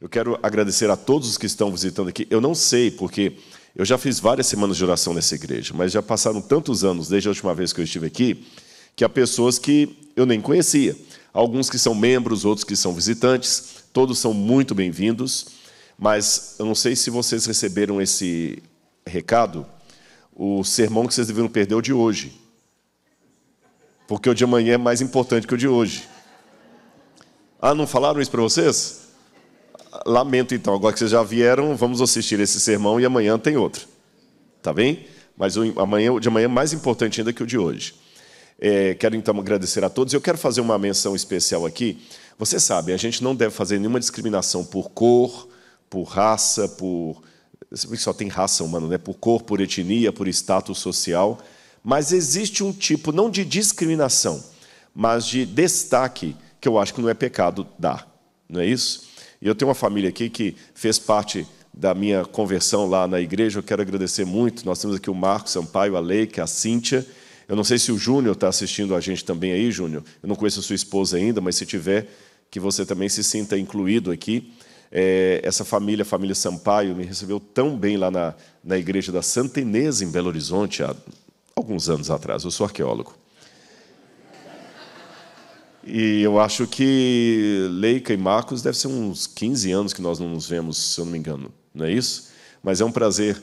Eu quero agradecer a todos os que estão visitando aqui. Eu não sei, porque eu já fiz várias semanas de oração nessa igreja, mas já passaram tantos anos desde a última vez que eu estive aqui, que há pessoas que eu nem conhecia. Alguns que são membros, outros que são visitantes, todos são muito bem-vindos, mas eu não sei se vocês receberam esse recado, o sermão que vocês deveriam perder é o de hoje. Porque o de amanhã é mais importante que o de hoje. Ah, não falaram isso para vocês? lamento então, agora que vocês já vieram, vamos assistir esse sermão e amanhã tem outro. Tá bem? Mas o, amanhã, o de amanhã é mais importante ainda que o de hoje. É, quero então agradecer a todos. Eu quero fazer uma menção especial aqui. Você sabe, a gente não deve fazer nenhuma discriminação por cor, por raça, por. Você só tem raça humana, né? Por cor, por etnia, por status social. Mas existe um tipo, não de discriminação, mas de destaque, que eu acho que não é pecado dar. Não é isso? E eu tenho uma família aqui que fez parte da minha conversão lá na igreja, eu quero agradecer muito. Nós temos aqui o Marcos Sampaio, a Leica, a Cíntia. Eu não sei se o Júnior está assistindo a gente também aí, Júnior. Eu não conheço a sua esposa ainda, mas se tiver, que você também se sinta incluído aqui. É, essa família, a família Sampaio, me recebeu tão bem lá na, na igreja da Santa Inês, em Belo Horizonte, há alguns anos atrás. Eu sou arqueólogo. E eu acho que Leica e Marcos deve ser uns 15 anos que nós não nos vemos, se eu não me engano, não é isso? Mas é um prazer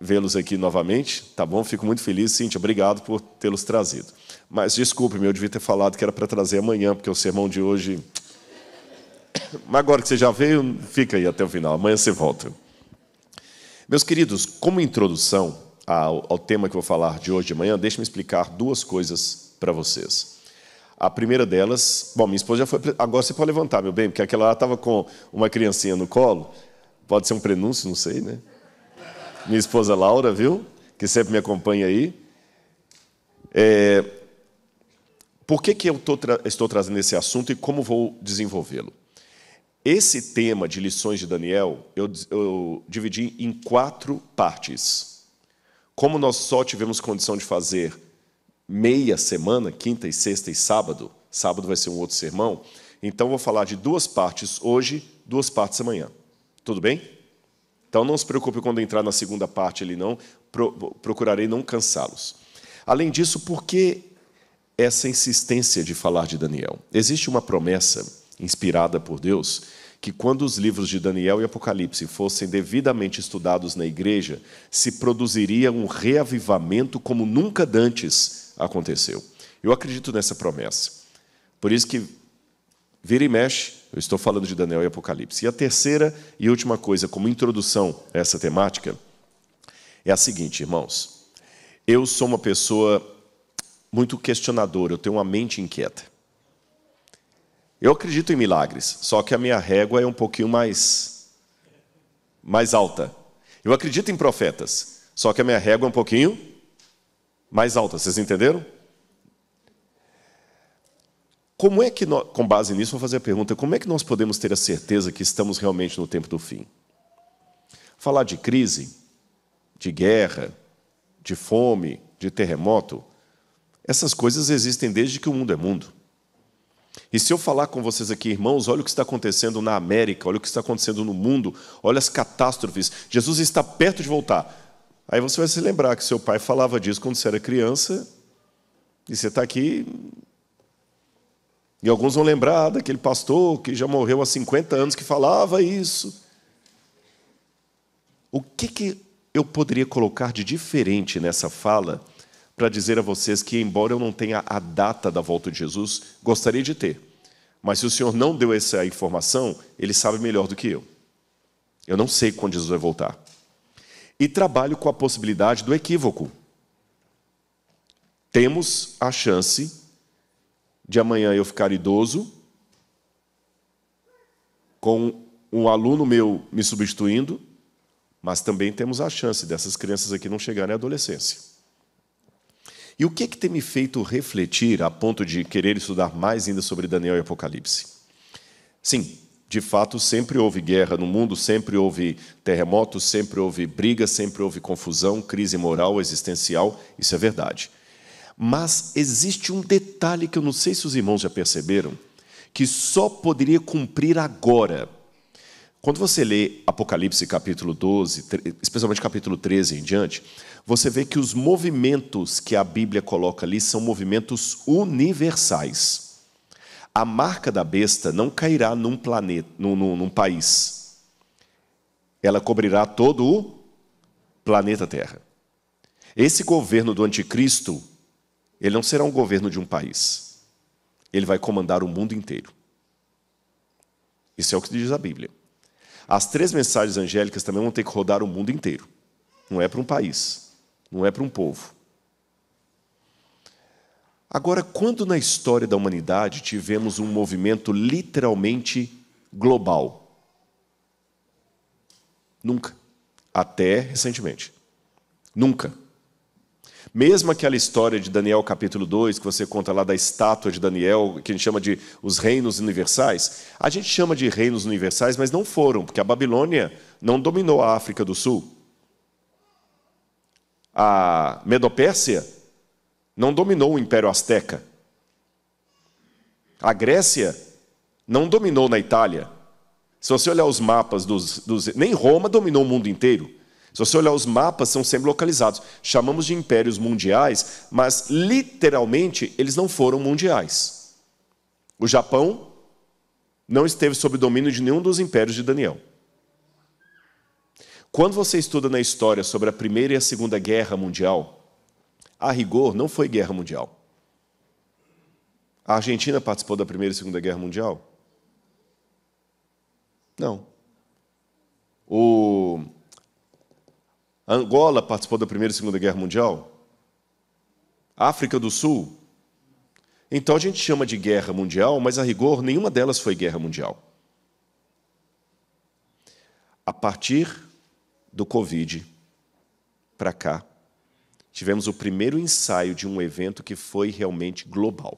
vê-los aqui novamente, tá bom? Fico muito feliz, Cintia, obrigado por tê-los trazido. Mas desculpe-me, eu devia ter falado que era para trazer amanhã, porque o sermão de hoje. Mas agora que você já veio, fica aí até o final, amanhã você volta. Meus queridos, como introdução ao, ao tema que eu vou falar de hoje de manhã, deixe-me explicar duas coisas para vocês. A primeira delas, bom, minha esposa já foi. Agora você pode levantar, meu bem, porque aquela lá estava com uma criancinha no colo. Pode ser um prenúncio, não sei, né? Minha esposa Laura, viu? Que sempre me acompanha aí. É... Por que, que eu tra... estou trazendo esse assunto e como vou desenvolvê-lo? Esse tema de lições de Daniel eu, eu dividi em quatro partes. Como nós só tivemos condição de fazer meia semana, quinta e sexta e sábado. Sábado vai ser um outro sermão. Então vou falar de duas partes hoje, duas partes amanhã. Tudo bem? Então não se preocupe quando entrar na segunda parte ali não, Pro procurarei não cansá-los. Além disso, por que essa insistência de falar de Daniel? Existe uma promessa inspirada por Deus que quando os livros de Daniel e Apocalipse fossem devidamente estudados na igreja, se produziria um reavivamento como nunca antes aconteceu. Eu acredito nessa promessa. Por isso que vira e mexe, eu estou falando de Daniel e Apocalipse. E a terceira e última coisa, como introdução a essa temática, é a seguinte, irmãos. Eu sou uma pessoa muito questionadora, eu tenho uma mente inquieta. Eu acredito em milagres, só que a minha régua é um pouquinho mais, mais alta. Eu acredito em profetas, só que a minha régua é um pouquinho mais alta. Vocês entenderam? Como é que nós, com base nisso, vou fazer a pergunta: como é que nós podemos ter a certeza que estamos realmente no tempo do fim? Falar de crise, de guerra, de fome, de terremoto, essas coisas existem desde que o mundo é mundo. E se eu falar com vocês aqui, irmãos, olha o que está acontecendo na América, olha o que está acontecendo no mundo, olha as catástrofes. Jesus está perto de voltar. Aí você vai se lembrar que seu pai falava disso quando você era criança, e você está aqui. E alguns vão lembrar daquele pastor que já morreu há 50 anos que falava isso. O que, que eu poderia colocar de diferente nessa fala para dizer a vocês que, embora eu não tenha a data da volta de Jesus, gostaria de ter. Mas se o senhor não deu essa informação, ele sabe melhor do que eu. Eu não sei quando Jesus vai voltar e trabalho com a possibilidade do equívoco. Temos a chance de amanhã eu ficar idoso, com um aluno meu me substituindo, mas também temos a chance dessas crianças aqui não chegarem à adolescência. E o que, é que tem me feito refletir a ponto de querer estudar mais ainda sobre Daniel e Apocalipse? Sim, de fato, sempre houve guerra no mundo, sempre houve terremotos, sempre houve briga, sempre houve confusão, crise moral, existencial, isso é verdade. Mas existe um detalhe que eu não sei se os irmãos já perceberam, que só poderia cumprir agora. Quando você lê Apocalipse capítulo 12, especialmente capítulo 13 em diante, você vê que os movimentos que a Bíblia coloca ali são movimentos universais a marca da besta não cairá num planeta, num, num, num país. Ela cobrirá todo o planeta Terra. Esse governo do anticristo, ele não será um governo de um país. Ele vai comandar o mundo inteiro. Isso é o que diz a Bíblia. As três mensagens angélicas também vão ter que rodar o mundo inteiro. Não é para um país, não é para um povo, Agora, quando na história da humanidade tivemos um movimento literalmente global? Nunca. Até recentemente. Nunca. Mesmo aquela história de Daniel capítulo 2, que você conta lá da estátua de Daniel, que a gente chama de os reinos universais, a gente chama de reinos universais, mas não foram, porque a Babilônia não dominou a África do Sul. A Medopérsia não dominou o Império Azteca. A Grécia não dominou na Itália. Se você olhar os mapas dos, dos, Nem Roma dominou o mundo inteiro. Se você olhar os mapas, são sempre localizados. Chamamos de impérios mundiais, mas literalmente eles não foram mundiais. O Japão não esteve sob domínio de nenhum dos impérios de Daniel. Quando você estuda na história sobre a Primeira e a Segunda Guerra Mundial, a rigor, não foi guerra mundial. A Argentina participou da Primeira e Segunda Guerra Mundial? Não. O a Angola participou da Primeira e Segunda Guerra Mundial? A África do Sul? Então a gente chama de guerra mundial, mas a rigor nenhuma delas foi guerra mundial. A partir do Covid para cá, tivemos o primeiro ensaio de um evento que foi realmente global.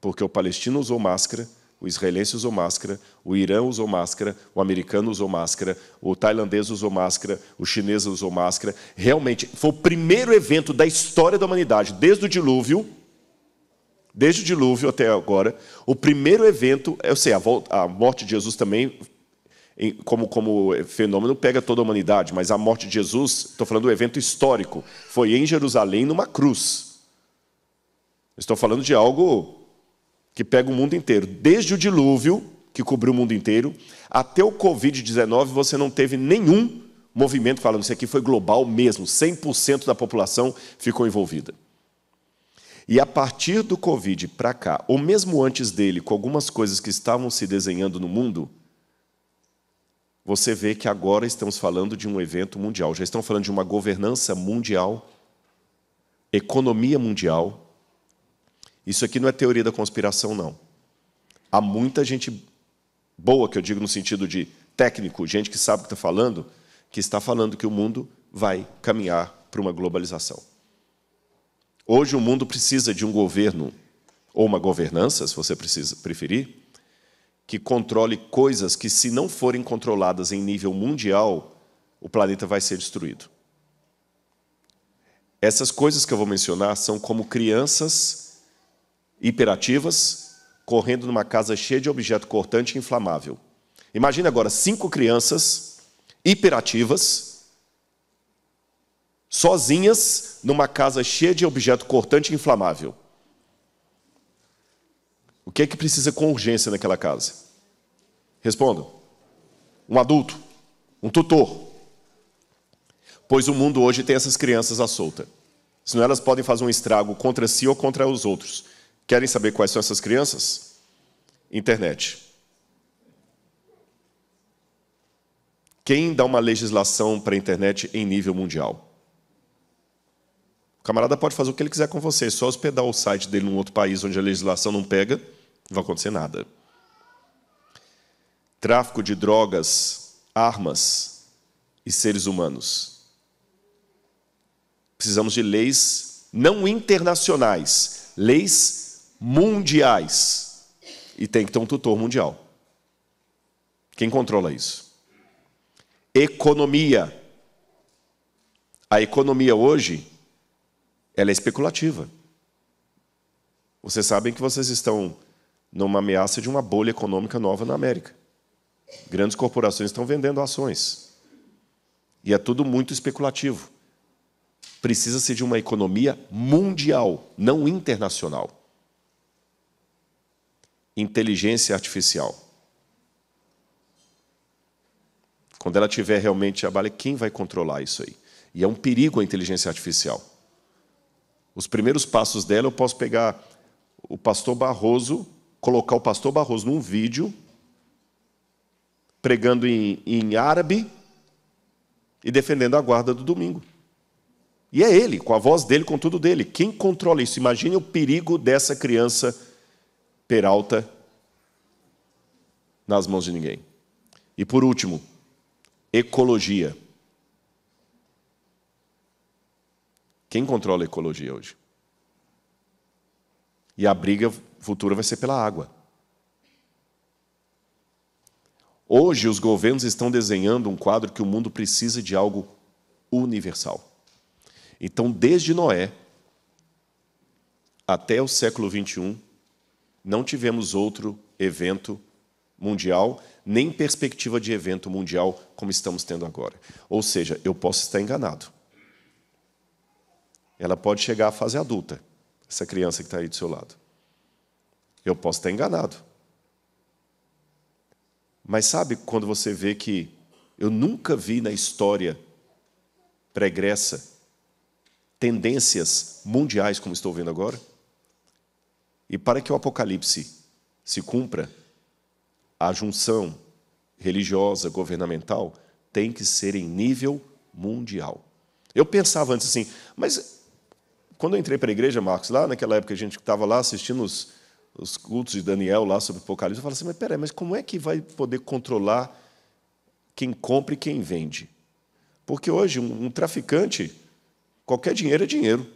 Porque o palestino usou máscara, o israelense usou máscara, o Irã usou máscara, o americano usou máscara, o tailandês usou máscara, o chinês usou máscara. Realmente, foi o primeiro evento da história da humanidade, desde o dilúvio, desde o dilúvio até agora, o primeiro evento, eu é, sei, a, a morte de Jesus também como, como fenômeno pega toda a humanidade, mas a morte de Jesus, estou falando do evento histórico, foi em Jerusalém numa cruz. Estou falando de algo que pega o mundo inteiro. Desde o dilúvio, que cobriu o mundo inteiro, até o Covid-19, você não teve nenhum movimento falando isso aqui foi global mesmo, 100% da população ficou envolvida. E a partir do Covid para cá, ou mesmo antes dele, com algumas coisas que estavam se desenhando no mundo, você vê que agora estamos falando de um evento mundial. Já estão falando de uma governança mundial, economia mundial. Isso aqui não é teoria da conspiração, não. Há muita gente boa, que eu digo no sentido de técnico, gente que sabe o que está falando, que está falando que o mundo vai caminhar para uma globalização. Hoje o mundo precisa de um governo, ou uma governança, se você precisa preferir, que controle coisas que, se não forem controladas em nível mundial, o planeta vai ser destruído. Essas coisas que eu vou mencionar são como crianças hiperativas correndo numa casa cheia de objeto cortante e inflamável. Imagina agora cinco crianças hiperativas, sozinhas, numa casa cheia de objeto cortante e inflamável. O que é que precisa com urgência naquela casa? Responda. Um adulto, um tutor. Pois o mundo hoje tem essas crianças à solta. Senão elas podem fazer um estrago contra si ou contra os outros. Querem saber quais são essas crianças? Internet. Quem dá uma legislação para a internet em nível mundial? O camarada pode fazer o que ele quiser com você, só hospedar o site dele num outro país onde a legislação não pega, não vai acontecer nada. Tráfico de drogas, armas e seres humanos. Precisamos de leis não internacionais, leis mundiais. E tem que ter um tutor mundial. Quem controla isso? Economia. A economia hoje ela é especulativa. Vocês sabem que vocês estão numa ameaça de uma bolha econômica nova na América. Grandes corporações estão vendendo ações. E é tudo muito especulativo. Precisa-se de uma economia mundial, não internacional. Inteligência artificial. Quando ela tiver realmente a bala, quem vai controlar isso aí? E é um perigo a inteligência artificial. Os primeiros passos dela eu posso pegar o pastor Barroso, colocar o pastor Barroso num vídeo, pregando em, em árabe e defendendo a guarda do domingo. E é ele, com a voz dele, com tudo dele. Quem controla isso? Imagine o perigo dessa criança peralta nas mãos de ninguém. E por último, ecologia. Quem controla a ecologia hoje? E a briga futura vai ser pela água. Hoje, os governos estão desenhando um quadro que o mundo precisa de algo universal. Então, desde Noé até o século XXI, não tivemos outro evento mundial, nem perspectiva de evento mundial como estamos tendo agora. Ou seja, eu posso estar enganado. Ela pode chegar à fase adulta, essa criança que está aí do seu lado. Eu posso estar enganado. Mas sabe quando você vê que eu nunca vi na história pregressa tendências mundiais como estou vendo agora? E para que o Apocalipse se cumpra, a junção religiosa, governamental, tem que ser em nível mundial. Eu pensava antes assim, mas quando eu entrei para a igreja, Marcos, lá naquela época a gente estava lá assistindo os, os, cultos de Daniel lá sobre o Apocalipse, eu falei assim, mas peraí, mas como é que vai poder controlar quem compra e quem vende? Porque hoje um, um traficante, qualquer dinheiro é dinheiro.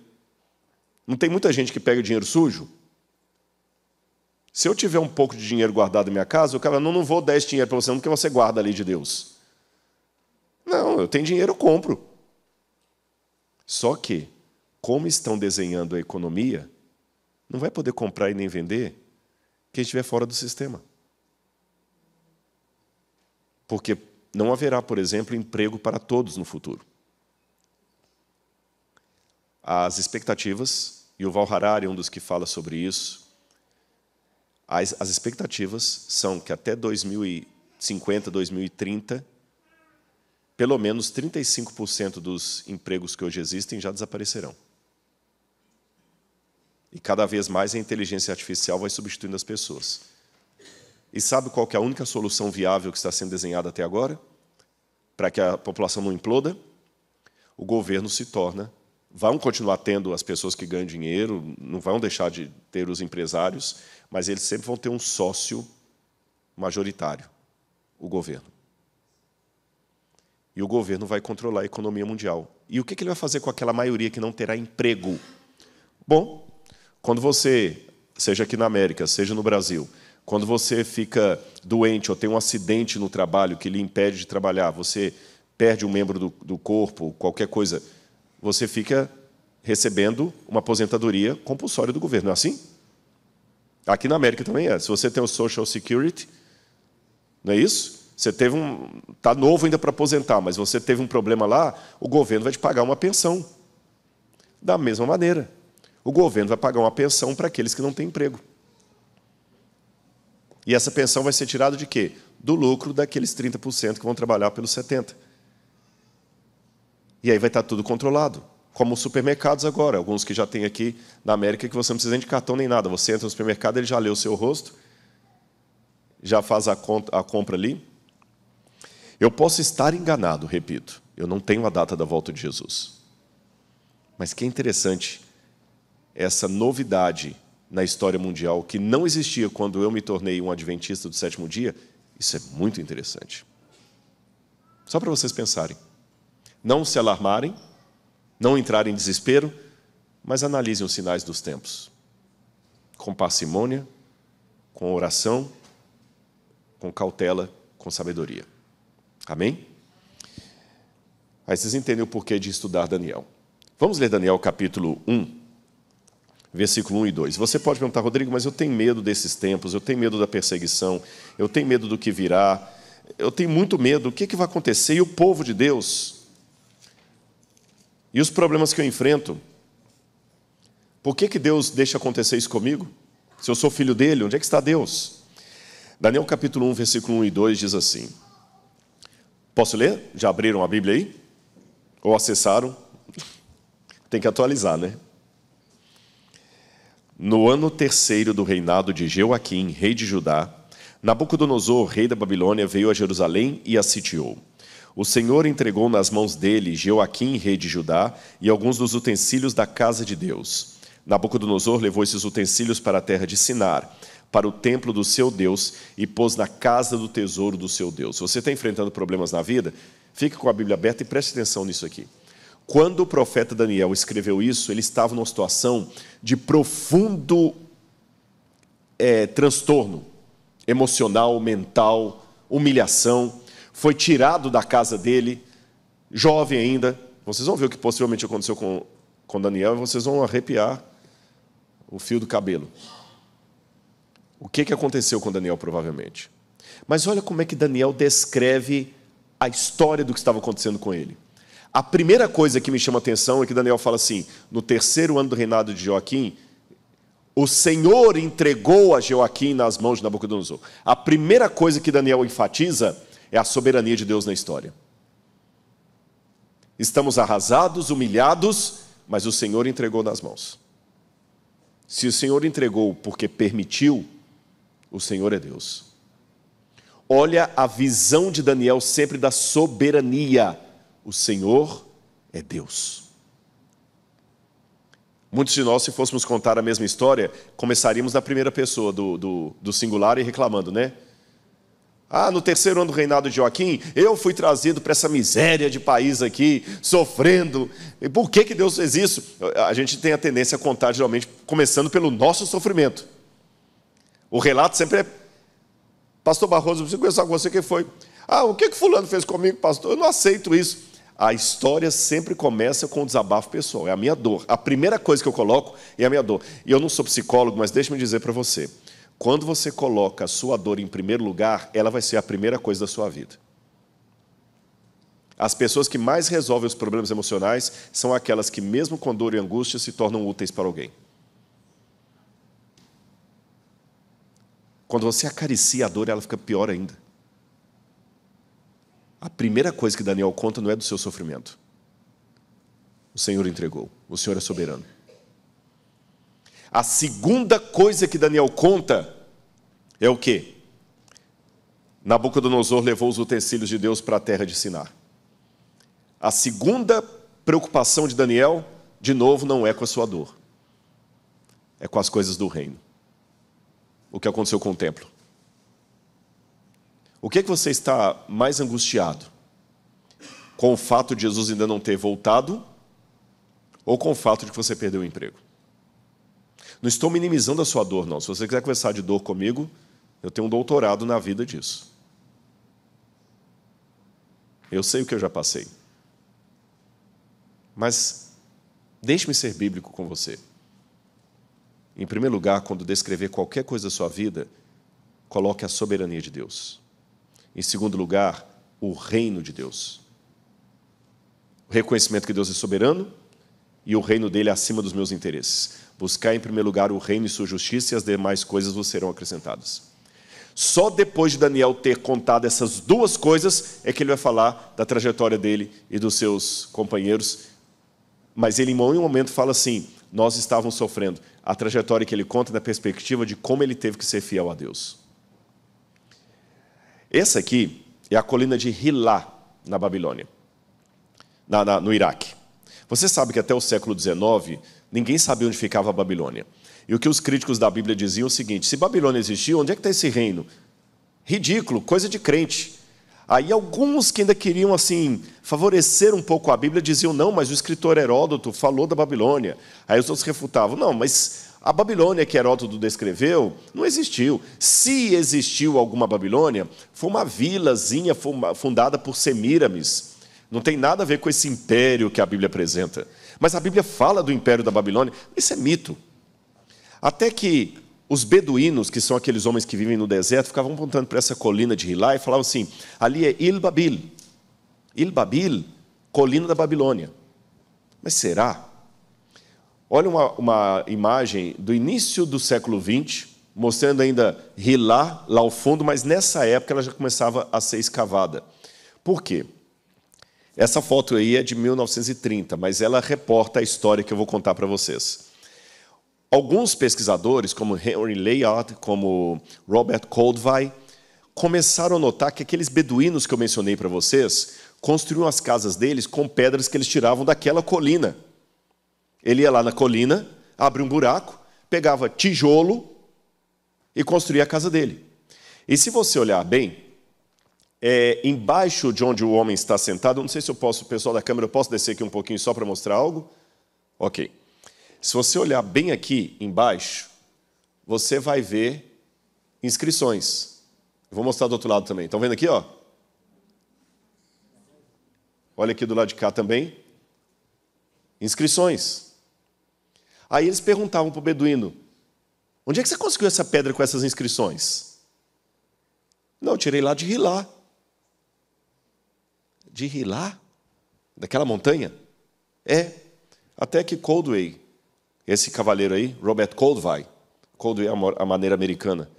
Não tem muita gente que pega dinheiro sujo? Se eu tiver um pouco de dinheiro guardado na minha casa, o cara, não, não vou dar esse dinheiro para você, não, porque você guarda ali de Deus. Não, eu tenho dinheiro, eu compro. Só que como estão desenhando a economia, não vai poder comprar e nem vender quem estiver fora do sistema. Porque não haverá, por exemplo, emprego para todos no futuro. As expectativas, e o Val Harari é um dos que fala sobre isso, as, as expectativas são que até 2050, 2030, pelo menos 35% dos empregos que hoje existem já desaparecerão. E cada vez mais a inteligência artificial vai substituindo as pessoas. E sabe qual é a única solução viável que está sendo desenhada até agora? Para que a população não imploda? O governo se torna. Vão continuar tendo as pessoas que ganham dinheiro, não vão deixar de ter os empresários, mas eles sempre vão ter um sócio majoritário o governo. E o governo vai controlar a economia mundial. E o que ele vai fazer com aquela maioria que não terá emprego? Bom, quando você, seja aqui na América, seja no Brasil, quando você fica doente ou tem um acidente no trabalho que lhe impede de trabalhar, você perde um membro do, do corpo, qualquer coisa, você fica recebendo uma aposentadoria compulsória do governo, não é assim? Aqui na América também é. Se você tem o Social Security, não é isso? Você teve um. Está novo ainda para aposentar, mas você teve um problema lá, o governo vai te pagar uma pensão. Da mesma maneira o governo vai pagar uma pensão para aqueles que não têm emprego. E essa pensão vai ser tirada de quê? Do lucro daqueles 30% que vão trabalhar pelos 70%. E aí vai estar tá tudo controlado. Como os supermercados agora, alguns que já tem aqui na América que você não precisa nem de cartão nem nada. Você entra no supermercado, ele já lê o seu rosto, já faz a, conta, a compra ali. Eu posso estar enganado, repito. Eu não tenho a data da volta de Jesus. Mas que é interessante essa novidade na história mundial que não existia quando eu me tornei um adventista do sétimo dia, isso é muito interessante. Só para vocês pensarem. Não se alarmarem, não entrarem em desespero, mas analisem os sinais dos tempos. Com parcimônia, com oração, com cautela, com sabedoria. Amém? Aí vocês entendem o porquê de estudar Daniel. Vamos ler Daniel capítulo 1, versículo 1 e 2. Você pode perguntar, Rodrigo, mas eu tenho medo desses tempos, eu tenho medo da perseguição, eu tenho medo do que virá, eu tenho muito medo, o que, é que vai acontecer? E o povo de Deus? E os problemas que eu enfrento? Por que, que Deus deixa acontecer isso comigo? Se eu sou filho dele, onde é que está Deus? Daniel capítulo 1, versículo 1 e 2 diz assim: Posso ler? Já abriram a Bíblia aí? Ou acessaram? Tem que atualizar, né? No ano terceiro do reinado de Jeoaquim, rei de Judá, Nabucodonosor, rei da Babilônia, veio a Jerusalém e a sitiou. O Senhor entregou nas mãos dele Jeoaquim, rei de Judá, e alguns dos utensílios da casa de Deus. Nabucodonosor levou esses utensílios para a terra de Sinar, para o templo do seu Deus, e pôs na casa do tesouro do seu Deus. Você está enfrentando problemas na vida? Fique com a Bíblia aberta e preste atenção nisso aqui. Quando o profeta Daniel escreveu isso, ele estava numa situação de profundo é, transtorno emocional, mental, humilhação. Foi tirado da casa dele, jovem ainda. Vocês vão ver o que possivelmente aconteceu com, com Daniel e vocês vão arrepiar o fio do cabelo. O que, que aconteceu com Daniel, provavelmente. Mas olha como é que Daniel descreve a história do que estava acontecendo com ele. A primeira coisa que me chama a atenção é que Daniel fala assim: no terceiro ano do reinado de Joaquim, o Senhor entregou a Joaquim nas mãos de Nabucodonosor. A primeira coisa que Daniel enfatiza é a soberania de Deus na história. Estamos arrasados, humilhados, mas o Senhor entregou nas mãos. Se o Senhor entregou porque permitiu, o Senhor é Deus. Olha a visão de Daniel sempre da soberania o Senhor é Deus. Muitos de nós, se fôssemos contar a mesma história, começaríamos na primeira pessoa do, do, do, singular e reclamando, né? Ah, no terceiro ano do reinado de Joaquim, eu fui trazido para essa miséria de país aqui, sofrendo. E por que, que Deus fez isso? A gente tem a tendência a contar, geralmente, começando pelo nosso sofrimento. O relato sempre é. Pastor Barroso, eu preciso conversar com você. O que foi? Ah, o que, que Fulano fez comigo, pastor? Eu não aceito isso a história sempre começa com o desabafo pessoal, é a minha dor. A primeira coisa que eu coloco é a minha dor. E eu não sou psicólogo, mas deixe-me dizer para você: quando você coloca a sua dor em primeiro lugar, ela vai ser a primeira coisa da sua vida. As pessoas que mais resolvem os problemas emocionais são aquelas que, mesmo com dor e angústia, se tornam úteis para alguém. Quando você acaricia a dor, ela fica pior ainda. A primeira coisa que Daniel conta não é do seu sofrimento. O Senhor entregou, o Senhor é soberano. A segunda coisa que Daniel conta é o que? Nabucodonosor levou os utensílios de Deus para a terra de Sinar. A segunda preocupação de Daniel, de novo, não é com a sua dor, é com as coisas do reino. O que aconteceu com o templo. O que é que você está mais angustiado? Com o fato de Jesus ainda não ter voltado ou com o fato de que você perdeu o emprego? Não estou minimizando a sua dor, não. Se você quiser conversar de dor comigo, eu tenho um doutorado na vida disso. Eu sei o que eu já passei. Mas deixe-me ser bíblico com você. Em primeiro lugar, quando descrever qualquer coisa da sua vida, coloque a soberania de Deus. Em segundo lugar, o reino de Deus. O reconhecimento que Deus é soberano e o reino dele é acima dos meus interesses. Buscar em primeiro lugar o reino e sua justiça e as demais coisas vos serão acrescentadas. Só depois de Daniel ter contado essas duas coisas é que ele vai falar da trajetória dele e dos seus companheiros. Mas ele, em um momento, fala assim: nós estávamos sofrendo. A trajetória que ele conta na é perspectiva de como ele teve que ser fiel a Deus. Essa aqui é a colina de Hilá, na Babilônia, na, na, no Iraque. Você sabe que até o século XIX, ninguém sabia onde ficava a Babilônia. E o que os críticos da Bíblia diziam é o seguinte: se Babilônia existiu, onde é que está esse reino? Ridículo, coisa de crente. Aí alguns que ainda queriam assim favorecer um pouco a Bíblia diziam não, mas o escritor Heródoto falou da Babilônia. Aí os outros refutavam não, mas a Babilônia que Heródoto descreveu não existiu. Se existiu alguma Babilônia, foi uma vilazinha fundada por Semiramis. Não tem nada a ver com esse império que a Bíblia apresenta. Mas a Bíblia fala do império da Babilônia. Isso é mito. Até que os beduínos, que são aqueles homens que vivem no deserto, ficavam apontando para essa colina de Hilá e falavam assim: ali é Il Babil. Il Babil, colina da Babilônia. Mas será? Olha uma, uma imagem do início do século XX, mostrando ainda Rilá lá ao fundo, mas nessa época ela já começava a ser escavada. Por quê? Essa foto aí é de 1930, mas ela reporta a história que eu vou contar para vocês. Alguns pesquisadores, como Henry Layard, como Robert Coldvay, começaram a notar que aqueles beduínos que eu mencionei para vocês construíam as casas deles com pedras que eles tiravam daquela colina ele ia lá na colina, abria um buraco, pegava tijolo e construía a casa dele. E se você olhar bem, é, embaixo de onde o homem está sentado, não sei se eu posso, pessoal da câmera, eu posso descer aqui um pouquinho só para mostrar algo? Ok. Se você olhar bem aqui embaixo, você vai ver inscrições. vou mostrar do outro lado também. Estão vendo aqui, ó? Olha aqui do lado de cá também. Inscrições. Aí eles perguntavam para o beduíno: onde é que você conseguiu essa pedra com essas inscrições? Não, eu tirei lá de Rilá. De Rilá? Daquela montanha? É. Até que Coldway, esse cavaleiro aí, Robert Coldway, Coldway é a maneira americana,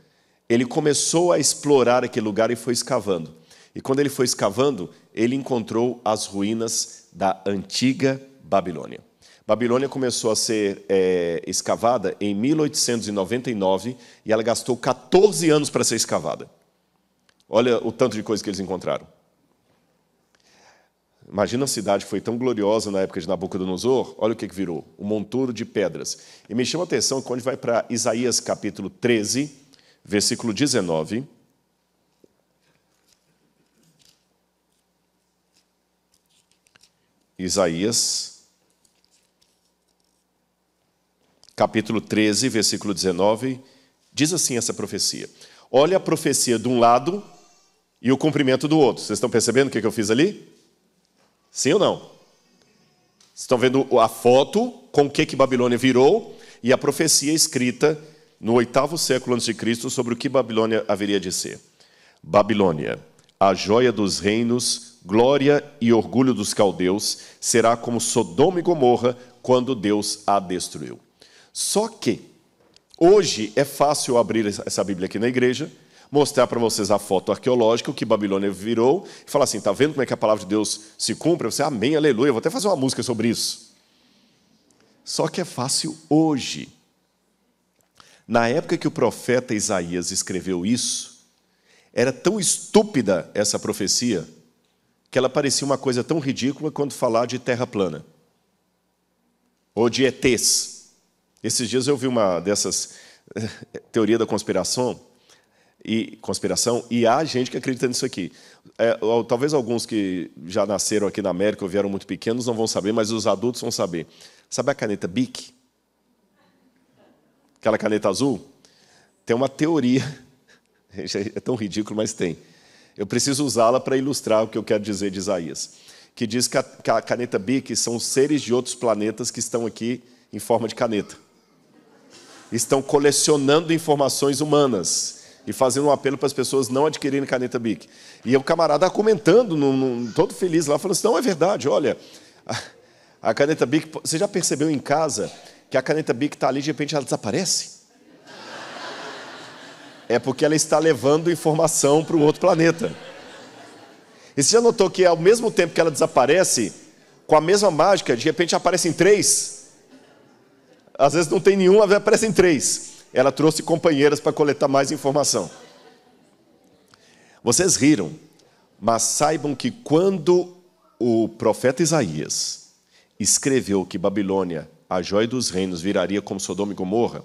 ele começou a explorar aquele lugar e foi escavando. E quando ele foi escavando, ele encontrou as ruínas da antiga Babilônia. Babilônia começou a ser é, escavada em 1899 e ela gastou 14 anos para ser escavada. Olha o tanto de coisa que eles encontraram. Imagina a cidade que foi tão gloriosa na época de Nabucodonosor, olha o que virou, um monturo de pedras. E me chama a atenção quando vai para Isaías capítulo 13, versículo 19. Isaías capítulo 13, versículo 19, diz assim essa profecia. Olha a profecia de um lado e o cumprimento do outro. Vocês estão percebendo o que eu fiz ali? Sim ou não? Vocês estão vendo a foto com o que, que Babilônia virou e a profecia escrita no oitavo século antes de Cristo sobre o que Babilônia haveria de ser. Babilônia, a joia dos reinos, glória e orgulho dos caldeus, será como Sodoma e Gomorra quando Deus a destruiu. Só que hoje é fácil abrir essa Bíblia aqui na igreja, mostrar para vocês a foto arqueológica, o que Babilônia virou, e falar assim: tá vendo como é que a palavra de Deus se cumpre? Você, amém, aleluia, vou até fazer uma música sobre isso. Só que é fácil hoje. Na época que o profeta Isaías escreveu isso, era tão estúpida essa profecia que ela parecia uma coisa tão ridícula quanto falar de terra plana ou de ETs. Esses dias eu vi uma dessas eh, teoria da conspiração e conspiração e há gente que acredita nisso aqui. É, ou, talvez alguns que já nasceram aqui na América ou vieram muito pequenos não vão saber, mas os adultos vão saber. Sabe a caneta Bic? Aquela caneta azul? Tem uma teoria. É tão ridículo, mas tem. Eu preciso usá-la para ilustrar o que eu quero dizer de Isaías, que diz que a caneta Bic são seres de outros planetas que estão aqui em forma de caneta estão colecionando informações humanas e fazendo um apelo para as pessoas não adquirirem caneta Bic. E o camarada comentando, num, num, todo feliz lá, falando assim, não, é verdade, olha, a, a caneta Bic, você já percebeu em casa que a caneta Bic está ali e de repente ela desaparece? É porque ela está levando informação para o outro planeta. E você já notou que ao mesmo tempo que ela desaparece, com a mesma mágica, de repente aparecem três às vezes não tem nenhum, aparecem três. Ela trouxe companheiras para coletar mais informação. Vocês riram, mas saibam que quando o profeta Isaías escreveu que Babilônia, a joia dos reinos, viraria como Sodoma e Gomorra,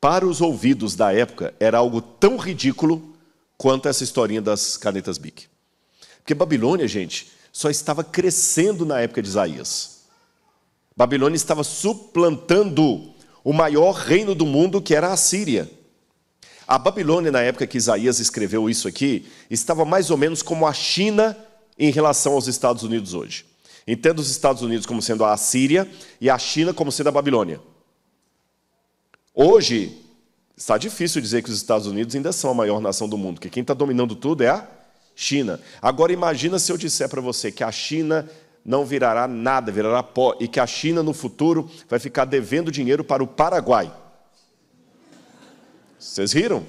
para os ouvidos da época era algo tão ridículo quanto essa historinha das canetas Bic. Porque Babilônia, gente, só estava crescendo na época de Isaías. Babilônia estava suplantando o maior reino do mundo, que era a Síria. A Babilônia, na época que Isaías escreveu isso aqui, estava mais ou menos como a China em relação aos Estados Unidos hoje. Entenda os Estados Unidos como sendo a Síria e a China como sendo a Babilônia. Hoje, está difícil dizer que os Estados Unidos ainda são a maior nação do mundo, porque quem está dominando tudo é a China. Agora, imagina se eu disser para você que a China não virará nada, virará pó, e que a China no futuro vai ficar devendo dinheiro para o Paraguai. Vocês riram?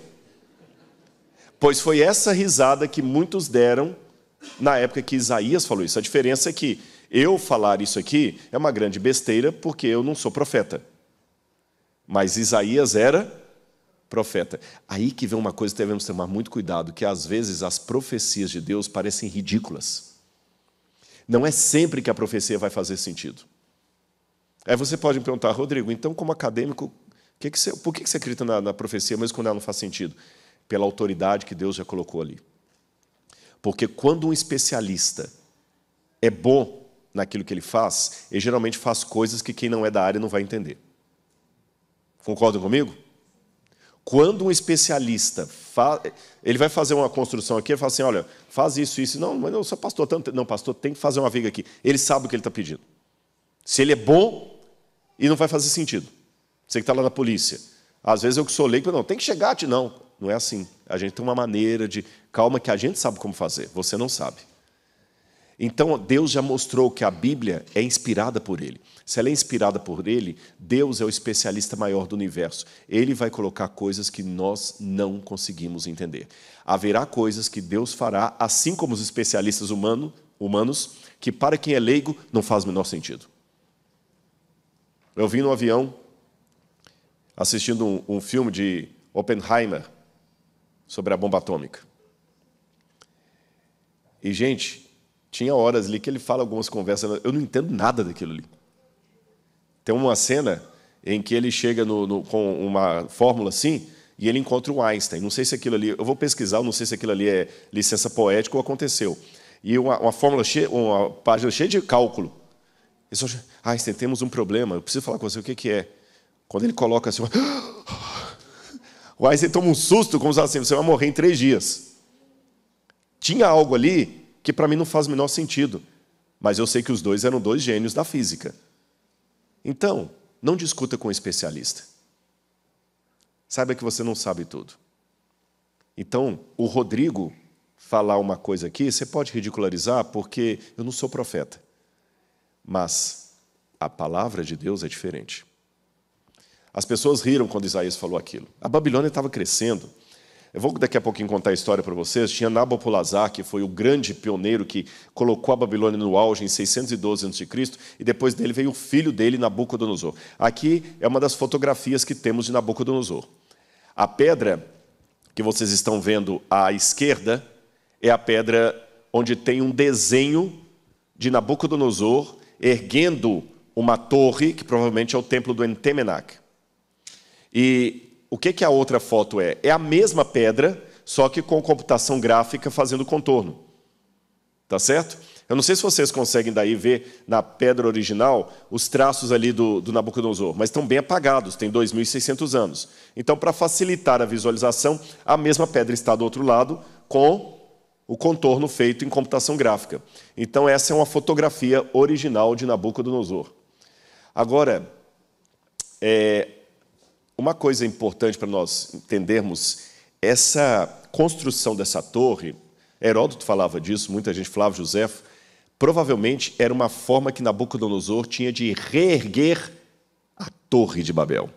Pois foi essa risada que muitos deram na época que Isaías falou isso. A diferença é que eu falar isso aqui é uma grande besteira, porque eu não sou profeta. Mas Isaías era profeta. Aí que vem uma coisa que devemos tomar muito cuidado, que às vezes as profecias de Deus parecem ridículas. Não é sempre que a profecia vai fazer sentido. Aí você pode me perguntar, Rodrigo, então, como acadêmico, que que você, por que você acredita na, na profecia, mesmo quando ela não faz sentido? Pela autoridade que Deus já colocou ali. Porque quando um especialista é bom naquilo que ele faz, ele geralmente faz coisas que quem não é da área não vai entender. Concordam comigo? Quando um especialista ele vai fazer uma construção aqui, ele fala assim: olha, faz isso, isso. Não, mas eu sou pastor. Tanto... Não, pastor, tem que fazer uma viga aqui. Ele sabe o que ele está pedindo. Se ele é bom, e não vai fazer sentido. Você que está lá na polícia. Às vezes eu que sou leigo, não, tem que chegar. Não, não é assim. A gente tem uma maneira de. Calma, que a gente sabe como fazer, você não sabe. Então, Deus já mostrou que a Bíblia é inspirada por Ele. Se ela é inspirada por Ele, Deus é o especialista maior do universo. Ele vai colocar coisas que nós não conseguimos entender. Haverá coisas que Deus fará, assim como os especialistas humano, humanos, que para quem é leigo não faz o menor sentido. Eu vim no avião assistindo um, um filme de Oppenheimer sobre a bomba atômica. E, gente, tinha horas ali que ele fala algumas conversas, eu não entendo nada daquilo ali. Tem uma cena em que ele chega no, no, com uma fórmula assim e ele encontra o Einstein. Não sei se aquilo ali, eu vou pesquisar, não sei se aquilo ali é licença poética ou aconteceu. E uma, uma fórmula cheia, uma página cheia de cálculo. Ele só, Einstein, temos um problema, eu preciso falar com você o que, que é. Quando ele coloca assim, o Einstein toma um susto, como se assim, você vai morrer em três dias. Tinha algo ali que para mim não faz o menor sentido, mas eu sei que os dois eram dois gênios da física. Então, não discuta com um especialista. Saiba que você não sabe tudo. Então, o Rodrigo falar uma coisa aqui, você pode ridicularizar, porque eu não sou profeta. Mas a palavra de Deus é diferente. As pessoas riram quando Isaías falou aquilo. A Babilônia estava crescendo, eu vou daqui a pouquinho contar a história para vocês. Tinha Nabopolassar, que foi o grande pioneiro que colocou a Babilônia no auge em 612 a.C., e depois dele veio o filho dele, Nabucodonosor. Aqui é uma das fotografias que temos de Nabucodonosor. A pedra que vocês estão vendo à esquerda é a pedra onde tem um desenho de Nabucodonosor erguendo uma torre, que provavelmente é o templo do Entemenac. E o que, que a outra foto é? É a mesma pedra, só que com computação gráfica fazendo contorno. Tá certo? Eu não sei se vocês conseguem daí ver na pedra original os traços ali do, do Nabucodonosor, mas estão bem apagados, tem 2.600 anos. Então, para facilitar a visualização, a mesma pedra está do outro lado com o contorno feito em computação gráfica. Então, essa é uma fotografia original de Nabucodonosor. Agora, é, uma coisa importante para nós entendermos essa construção dessa torre, Heródoto falava disso, muita gente falava, José, provavelmente era uma forma que Nabucodonosor tinha de reerguer a Torre de Babel.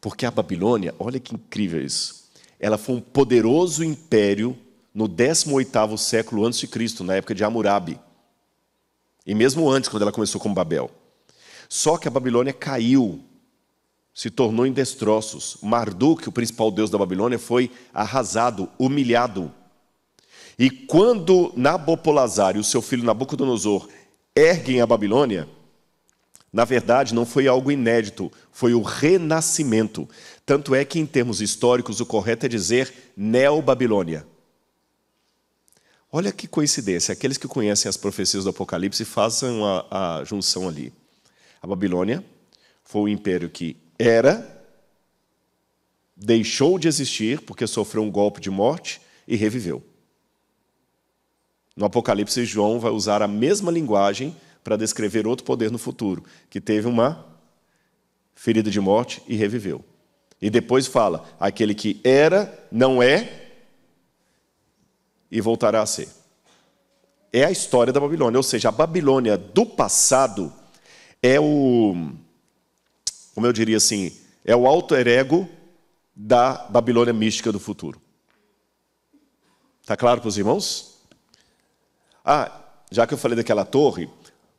Porque a Babilônia, olha que incrível isso, ela foi um poderoso império no 18º século antes de Cristo, na época de Hammurabi. E mesmo antes, quando ela começou com Babel. Só que a Babilônia caiu se tornou em destroços. Marduk, o principal deus da Babilônia, foi arrasado, humilhado. E quando Nabopolazar e o seu filho Nabucodonosor erguem a Babilônia, na verdade não foi algo inédito, foi o renascimento. Tanto é que, em termos históricos, o correto é dizer Neo-Babilônia. Olha que coincidência, aqueles que conhecem as profecias do Apocalipse façam a, a junção ali. A Babilônia foi o império que era, deixou de existir porque sofreu um golpe de morte e reviveu. No Apocalipse, João vai usar a mesma linguagem para descrever outro poder no futuro, que teve uma ferida de morte e reviveu. E depois fala: aquele que era, não é e voltará a ser. É a história da Babilônia, ou seja, a Babilônia do passado é o como eu diria assim, é o alter ego da Babilônia mística do futuro. Está claro para os irmãos? Ah, já que eu falei daquela torre,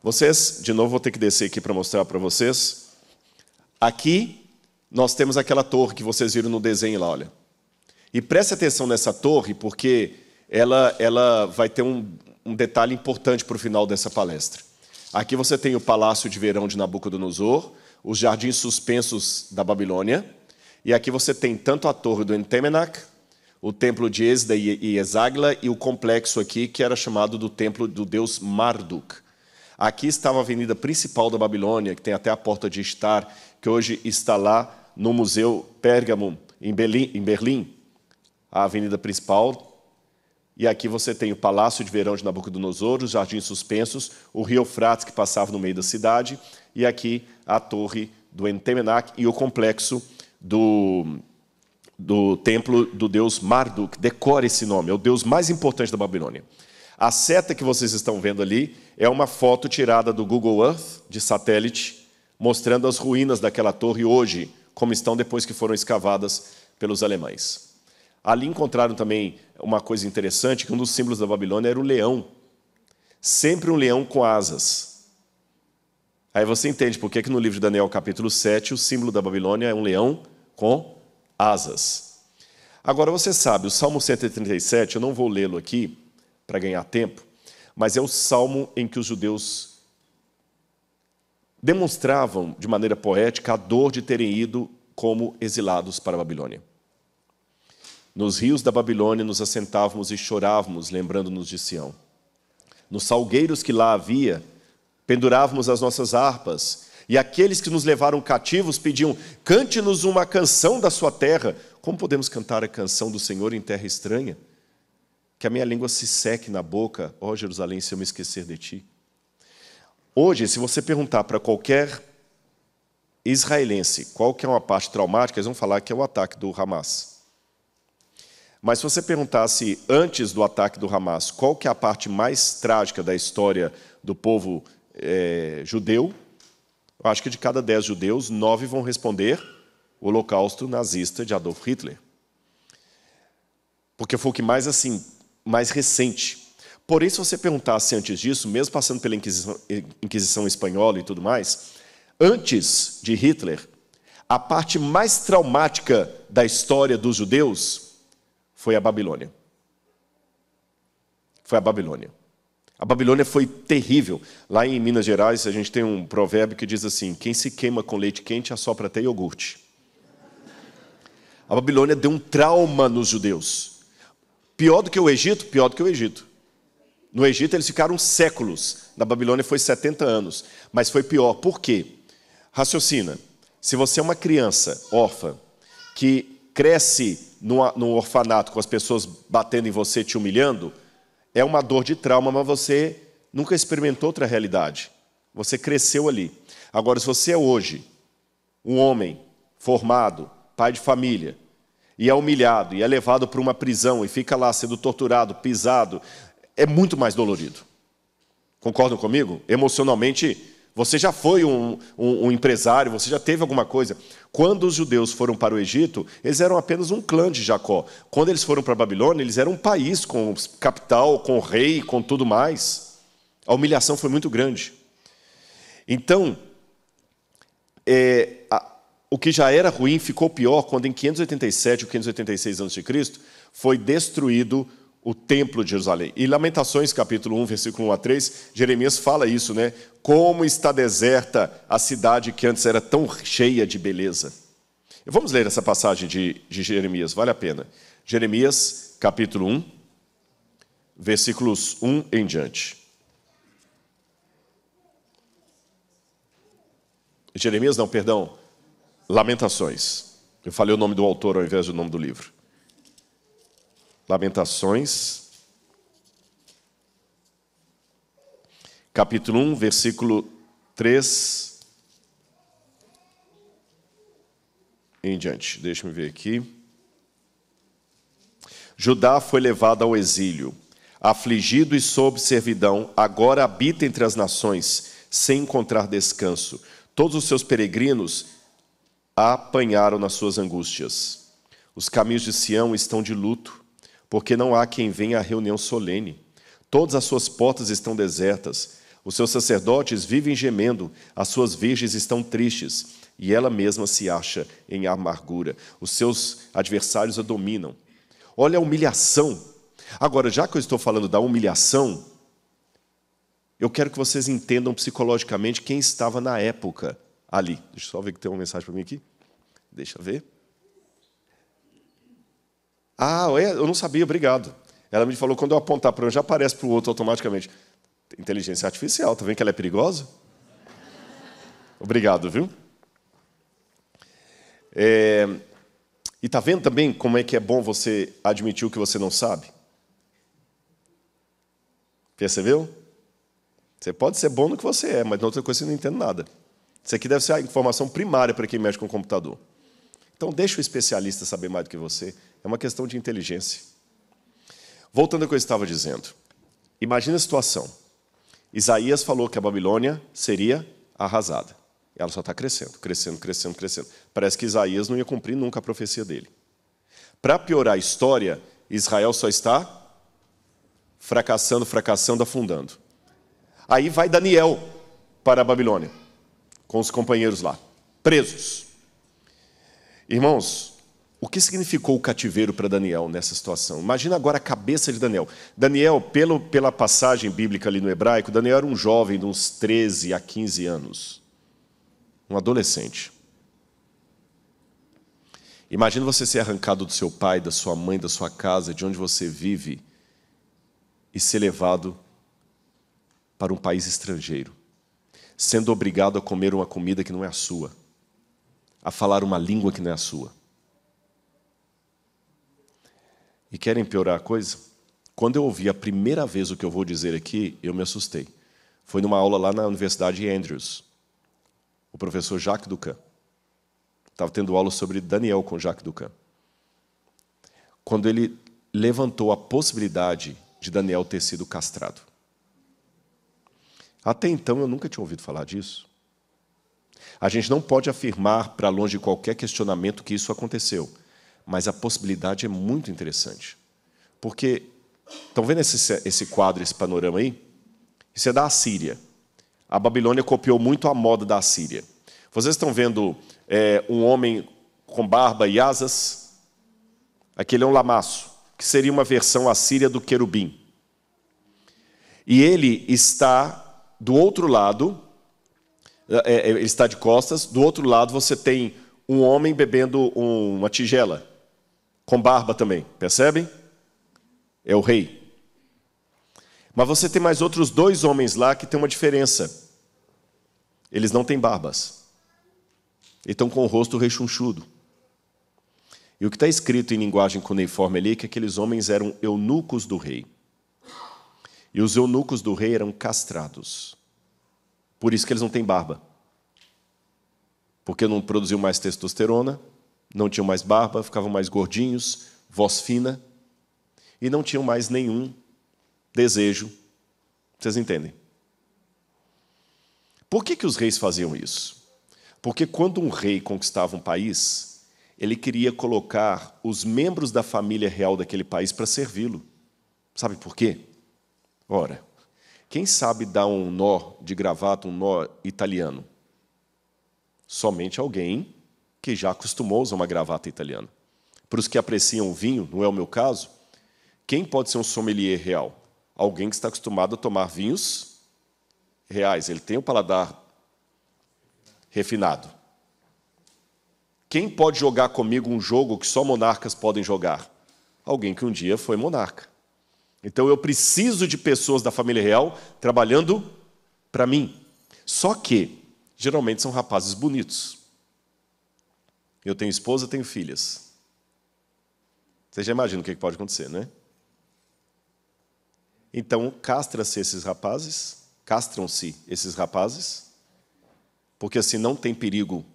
vocês, de novo, vou ter que descer aqui para mostrar para vocês. Aqui nós temos aquela torre que vocês viram no desenho lá, olha. E preste atenção nessa torre, porque ela, ela vai ter um, um detalhe importante para o final dessa palestra. Aqui você tem o Palácio de Verão de Nabucodonosor, os jardins suspensos da Babilônia. E aqui você tem tanto a torre do Entemenac, o templo de Esda e Esagla e o complexo aqui que era chamado do templo do deus Marduk. Aqui estava a avenida principal da Babilônia, que tem até a porta de Estar, que hoje está lá no Museu Pergamum, em Berlim, em Berlim. A avenida principal. E aqui você tem o Palácio de Verão de Nabucodonosor, os jardins suspensos, o rio Frates que passava no meio da cidade, e aqui a torre do Entemenac e o complexo do, do templo do deus Marduk. Decore esse nome, é o deus mais importante da Babilônia. A seta que vocês estão vendo ali é uma foto tirada do Google Earth, de satélite, mostrando as ruínas daquela torre hoje, como estão depois que foram escavadas pelos alemães. Ali encontraram também uma coisa interessante, que um dos símbolos da Babilônia era o leão. Sempre um leão com asas. Aí você entende por que, que no livro de Daniel, capítulo 7, o símbolo da Babilônia é um leão com asas. Agora você sabe, o Salmo 137, eu não vou lê-lo aqui para ganhar tempo, mas é o salmo em que os judeus demonstravam de maneira poética a dor de terem ido como exilados para a Babilônia. Nos rios da Babilônia nos assentávamos e chorávamos, lembrando-nos de Sião. Nos salgueiros que lá havia, pendurávamos as nossas harpas, e aqueles que nos levaram cativos pediam: cante-nos uma canção da sua terra. Como podemos cantar a canção do Senhor em terra estranha? Que a minha língua se seque na boca, ó oh, Jerusalém, se eu me esquecer de ti. Hoje, se você perguntar para qualquer israelense qual que é uma parte traumática, eles vão falar que é o ataque do Hamas. Mas se você perguntasse antes do ataque do Hamas, qual que é a parte mais trágica da história do povo israelense, é, judeu, acho que de cada dez judeus, nove vão responder o holocausto nazista de Adolf Hitler. Porque foi o que mais, assim, mais recente. Porém, se você perguntasse assim, antes disso, mesmo passando pela Inquisição, eh, Inquisição Espanhola e tudo mais, antes de Hitler, a parte mais traumática da história dos judeus foi a Babilônia. Foi a Babilônia. A Babilônia foi terrível. Lá em Minas Gerais, a gente tem um provérbio que diz assim: quem se queima com leite quente assopra até iogurte. A Babilônia deu um trauma nos judeus. Pior do que o Egito? Pior do que o Egito. No Egito eles ficaram séculos, na Babilônia foi 70 anos, mas foi pior. Por quê? Raciocina. Se você é uma criança órfã que cresce no orfanato com as pessoas batendo em você, te humilhando, é uma dor de trauma, mas você nunca experimentou outra realidade. Você cresceu ali. Agora, se você é hoje um homem formado, pai de família, e é humilhado, e é levado para uma prisão, e fica lá sendo torturado, pisado, é muito mais dolorido. Concordam comigo? Emocionalmente, você já foi um, um, um, empresário, você já teve alguma coisa. Quando os judeus foram para o Egito, eles eram apenas um clã de Jacó. Quando eles foram para a Babilônia, eles eram um país com capital, com rei, com tudo mais. A humilhação foi muito grande. Então, é, a, o que já era ruim ficou pior quando, em 587 ou 586 a.C., foi destruído o templo de Jerusalém. E Lamentações, capítulo 1, versículo 1 a 3, Jeremias fala isso, né? Como está deserta a cidade que antes era tão cheia de beleza. Vamos ler essa passagem de, de Jeremias, vale a pena. Jeremias, capítulo 1, versículos 1 em diante. Jeremias, não, perdão, Lamentações. Eu falei o nome do autor ao invés do nome do livro. Lamentações, capítulo 1, versículo 3 em diante. Deixa-me ver aqui. Judá foi levado ao exílio. Afligido e sob servidão, agora habita entre as nações, sem encontrar descanso. Todos os seus peregrinos a apanharam nas suas angústias. Os caminhos de Sião estão de luto porque não há quem venha à reunião solene. Todas as suas portas estão desertas, os seus sacerdotes vivem gemendo, as suas virgens estão tristes, e ela mesma se acha em amargura. Os seus adversários a dominam. Olha a humilhação. Agora, já que eu estou falando da humilhação, eu quero que vocês entendam psicologicamente quem estava na época ali. Deixa eu só ver que tem uma mensagem para mim aqui. Deixa eu ver. Ah, eu não sabia, obrigado. Ela me falou, quando eu apontar para um, já aparece para o outro automaticamente. Inteligência artificial, tá vendo que ela é perigosa? Obrigado, viu? É... E tá vendo também como é que é bom você admitir o que você não sabe? Percebeu? Você pode ser bom no que você é, mas na outra coisa você não entende nada. Isso aqui deve ser a informação primária para quem mexe com o computador. Então deixa o especialista saber mais do que você, é uma questão de inteligência. Voltando ao que eu estava dizendo. Imagina a situação. Isaías falou que a Babilônia seria arrasada. Ela só está crescendo, crescendo, crescendo, crescendo. Parece que Isaías não ia cumprir nunca a profecia dele. Para piorar a história, Israel só está fracassando, fracassando, afundando. Aí vai Daniel para a Babilônia, com os companheiros lá, presos. Irmãos, o que significou o cativeiro para Daniel nessa situação? Imagina agora a cabeça de Daniel. Daniel, pelo, pela passagem bíblica ali no hebraico, Daniel era um jovem de uns 13 a 15 anos. Um adolescente. Imagina você ser arrancado do seu pai, da sua mãe, da sua casa, de onde você vive, e ser levado para um país estrangeiro, sendo obrigado a comer uma comida que não é a sua, a falar uma língua que não é a sua e querem piorar a coisa? Quando eu ouvi a primeira vez o que eu vou dizer aqui, eu me assustei. Foi numa aula lá na Universidade Andrews. O professor Jacques Ducan. Estava tendo aula sobre Daniel com Jacques Ducan. Quando ele levantou a possibilidade de Daniel ter sido castrado. Até então eu nunca tinha ouvido falar disso. A gente não pode afirmar, para longe de qualquer questionamento, que isso aconteceu mas a possibilidade é muito interessante. Porque, estão vendo esse, esse quadro, esse panorama aí? Isso é da Assíria. A Babilônia copiou muito a moda da Assíria. Vocês estão vendo é, um homem com barba e asas? Aquele é um lamaço, que seria uma versão assíria do querubim. E ele está do outro lado, é, é, ele está de costas, do outro lado você tem um homem bebendo uma tigela com barba também, percebem? É o rei. Mas você tem mais outros dois homens lá que tem uma diferença. Eles não têm barbas. E estão com o rosto rechonchudo. E o que está escrito em linguagem cuneiforme ali é que aqueles homens eram eunucos do rei. E os eunucos do rei eram castrados. Por isso que eles não têm barba. Porque não produziu mais testosterona, não tinham mais barba, ficavam mais gordinhos, voz fina, e não tinham mais nenhum desejo. Vocês entendem? Por que, que os reis faziam isso? Porque quando um rei conquistava um país, ele queria colocar os membros da família real daquele país para servi-lo. Sabe por quê? Ora, quem sabe dar um nó de gravata, um nó italiano? Somente alguém que já acostumou a usar uma gravata italiana. Para os que apreciam o vinho, não é o meu caso, quem pode ser um sommelier real? Alguém que está acostumado a tomar vinhos reais, ele tem o um paladar refinado. Quem pode jogar comigo um jogo que só monarcas podem jogar? Alguém que um dia foi monarca. Então eu preciso de pessoas da família real trabalhando para mim. Só que geralmente são rapazes bonitos. Eu tenho esposa, tenho filhas. Você já imagina o que pode acontecer, né? Então, castra-se esses rapazes, castram-se esses rapazes, porque assim não tem perigo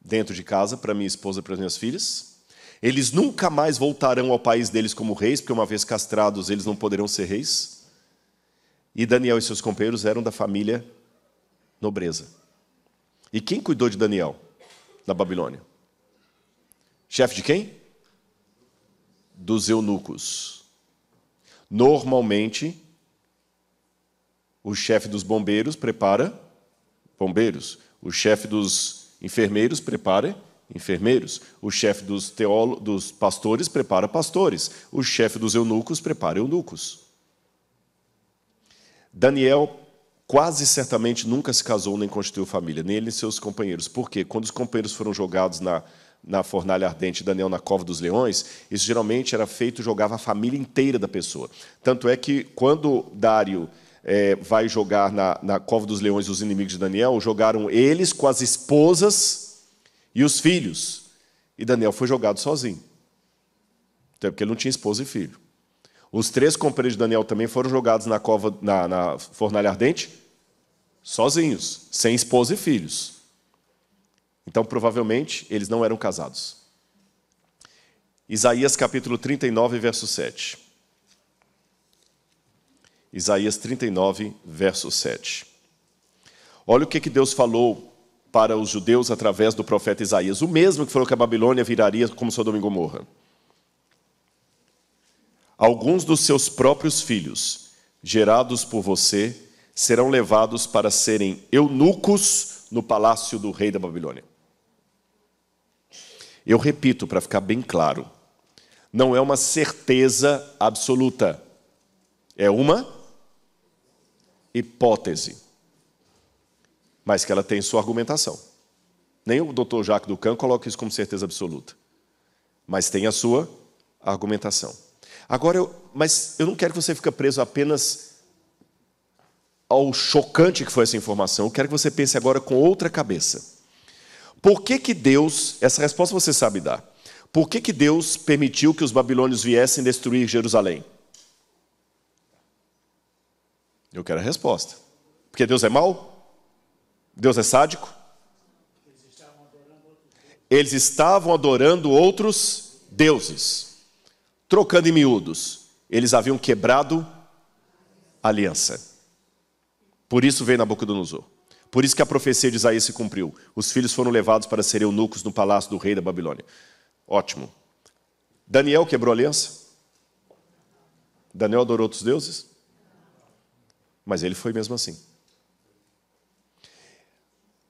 dentro de casa para minha esposa e para as minhas filhas. Eles nunca mais voltarão ao país deles como reis, porque uma vez castrados, eles não poderão ser reis. E Daniel e seus companheiros eram da família nobreza. E quem cuidou de Daniel na Babilônia? Chefe de quem? Dos eunucos. Normalmente, o chefe dos bombeiros prepara bombeiros, o chefe dos enfermeiros prepara enfermeiros, o chefe dos, teolo, dos pastores prepara pastores, o chefe dos eunucos prepara eunucos. Daniel quase certamente nunca se casou nem constituiu família, nem ele e seus companheiros. Por quê? Quando os companheiros foram jogados na na fornalha ardente, Daniel na cova dos leões, isso geralmente era feito, jogava a família inteira da pessoa. Tanto é que quando Dário é, vai jogar na, na cova dos leões os inimigos de Daniel, jogaram eles com as esposas e os filhos. E Daniel foi jogado sozinho. Até porque ele não tinha esposa e filho. Os três companheiros de Daniel também foram jogados na cova, na, na fornalha ardente, sozinhos, sem esposa e filhos. Então, provavelmente, eles não eram casados. Isaías capítulo 39, verso 7. Isaías 39, verso 7. Olha o que, que Deus falou para os judeus através do profeta Isaías, o mesmo que falou que a Babilônia viraria como Sodoma e Gomorra. Alguns dos seus próprios filhos, gerados por você, serão levados para serem eunucos no palácio do rei da Babilônia. Eu repito para ficar bem claro: não é uma certeza absoluta, é uma hipótese, mas que ela tem sua argumentação. Nem o doutor Jacques Ducan coloca isso como certeza absoluta, mas tem a sua argumentação. Agora, eu, mas eu não quero que você fique preso apenas ao chocante que foi essa informação, eu quero que você pense agora com outra cabeça. Por que, que Deus, essa resposta você sabe dar, por que, que Deus permitiu que os babilônios viessem destruir Jerusalém? Eu quero a resposta. Porque Deus é mau? Deus é sádico? Eles estavam adorando outros deuses. Trocando em miúdos, eles haviam quebrado aliança. Por isso veio Nabucodonosor. Por isso que a profecia de Isaías se cumpriu. Os filhos foram levados para serem eunucos no palácio do rei da Babilônia. Ótimo. Daniel quebrou a aliança? Daniel adorou outros deuses? Mas ele foi mesmo assim.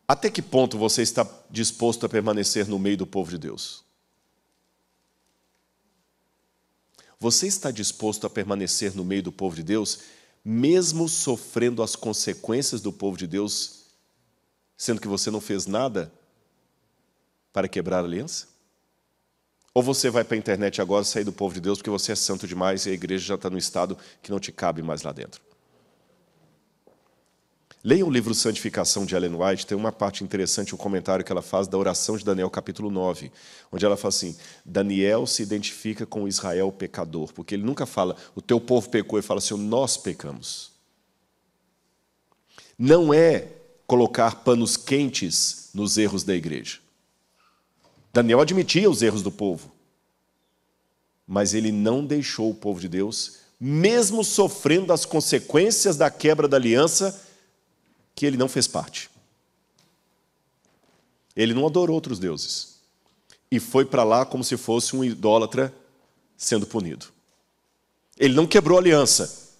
Até que ponto você está disposto a permanecer no meio do povo de Deus? Você está disposto a permanecer no meio do povo de Deus, mesmo sofrendo as consequências do povo de Deus sendo que você não fez nada para quebrar a aliança? Ou você vai para a internet agora sair do povo de Deus porque você é santo demais e a igreja já está no estado que não te cabe mais lá dentro? Leiam o livro Santificação de Ellen White, tem uma parte interessante, um comentário que ela faz da oração de Daniel, capítulo 9, onde ela fala assim: Daniel se identifica com Israel pecador, porque ele nunca fala, o teu povo pecou, e fala assim, nós pecamos. Não é colocar panos quentes nos erros da igreja. Daniel admitia os erros do povo, mas ele não deixou o povo de Deus, mesmo sofrendo as consequências da quebra da aliança que ele não fez parte. Ele não adorou outros deuses e foi para lá como se fosse um idólatra sendo punido. Ele não quebrou a aliança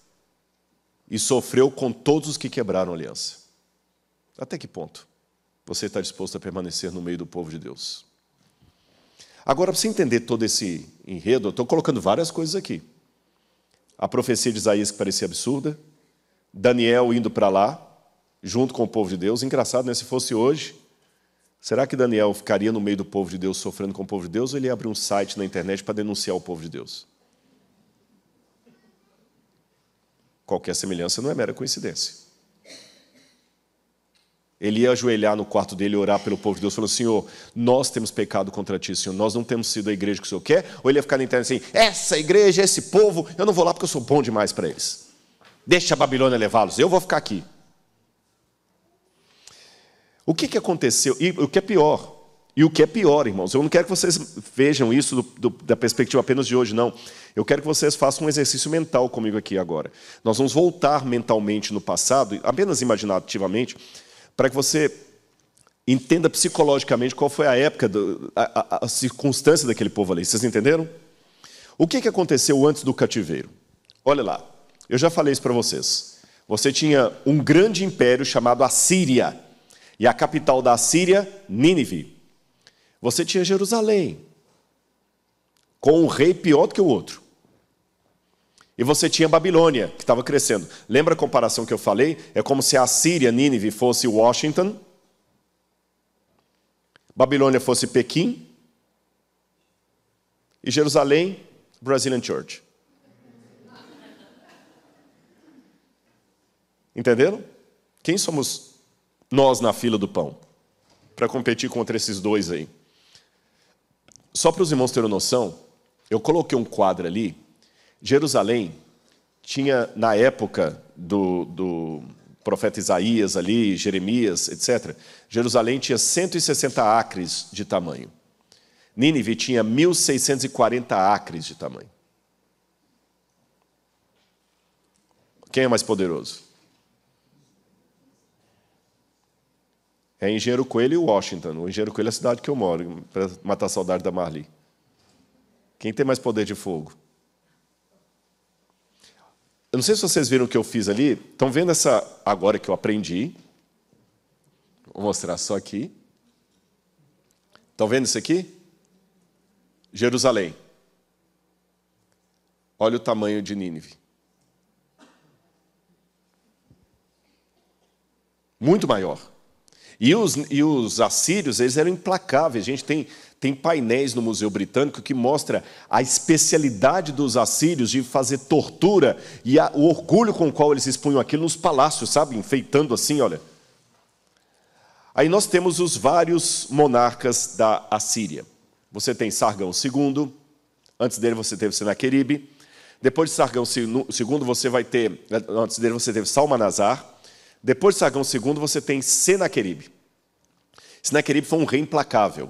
e sofreu com todos os que quebraram a aliança. Até que ponto você está disposto a permanecer no meio do povo de Deus? Agora, para você entender todo esse enredo, eu estou colocando várias coisas aqui. A profecia de Isaías que parecia absurda, Daniel indo para lá, junto com o povo de Deus. Engraçado, né? Se fosse hoje, será que Daniel ficaria no meio do povo de Deus, sofrendo com o povo de Deus, ou ele ia abrir um site na internet para denunciar o povo de Deus? Qualquer semelhança não é mera coincidência. Ele ia ajoelhar no quarto dele e orar pelo povo de Deus, falando: Senhor, nós temos pecado contra ti, Senhor, nós não temos sido a igreja que o Senhor quer. Ou ele ia ficar na internet assim: essa igreja, esse povo, eu não vou lá porque eu sou bom demais para eles. Deixa a Babilônia levá-los, eu vou ficar aqui. O que, que aconteceu? E o que é pior? E o que é pior, irmãos? Eu não quero que vocês vejam isso do, do, da perspectiva apenas de hoje, não. Eu quero que vocês façam um exercício mental comigo aqui agora. Nós vamos voltar mentalmente no passado, apenas imaginativamente para que você entenda psicologicamente qual foi a época, do, a, a, a, circunstância daquele povo ali. Vocês entenderam? O que, que aconteceu antes do cativeiro? Olha lá, eu já falei isso para vocês. Você tinha um grande império chamado Assíria, e a capital da Assíria, Nínive. Você tinha Jerusalém, com um rei pior do que o outro. E você tinha Babilônia, que estava crescendo. Lembra a comparação que eu falei? É como se a Síria, Nínive, fosse Washington, Babilônia fosse Pequim, e Jerusalém, Brazilian Church. Entenderam? Quem somos nós na fila do pão? Para competir contra esses dois aí. Só para os irmãos terem noção, eu coloquei um quadro ali Jerusalém tinha, na época do, do profeta Isaías ali, Jeremias, etc., Jerusalém tinha 160 acres de tamanho. Nínive tinha 1.640 acres de tamanho. Quem é mais poderoso? É Engenheiro Coelho e Washington. O Engenheiro Coelho é a cidade que eu moro, para matar a saudade da Marli. Quem tem mais poder de fogo? Eu não sei se vocês viram o que eu fiz ali. Estão vendo essa agora que eu aprendi? Vou mostrar só aqui. Estão vendo isso aqui? Jerusalém. Olha o tamanho de Nínive. Muito maior. E os, e os assírios, eles eram implacáveis. A gente tem tem painéis no Museu Britânico que mostra a especialidade dos assírios de fazer tortura e a, o orgulho com o qual eles expunham aquilo nos palácios, sabe? Enfeitando assim, olha. Aí nós temos os vários monarcas da Assíria. Você tem Sargão II, antes dele você teve Senaqueribe, depois de Sargão II você vai ter, antes dele você teve Salmanazar, depois de Sargão II você tem Senaqueribe. Senaqueribe foi um rei implacável.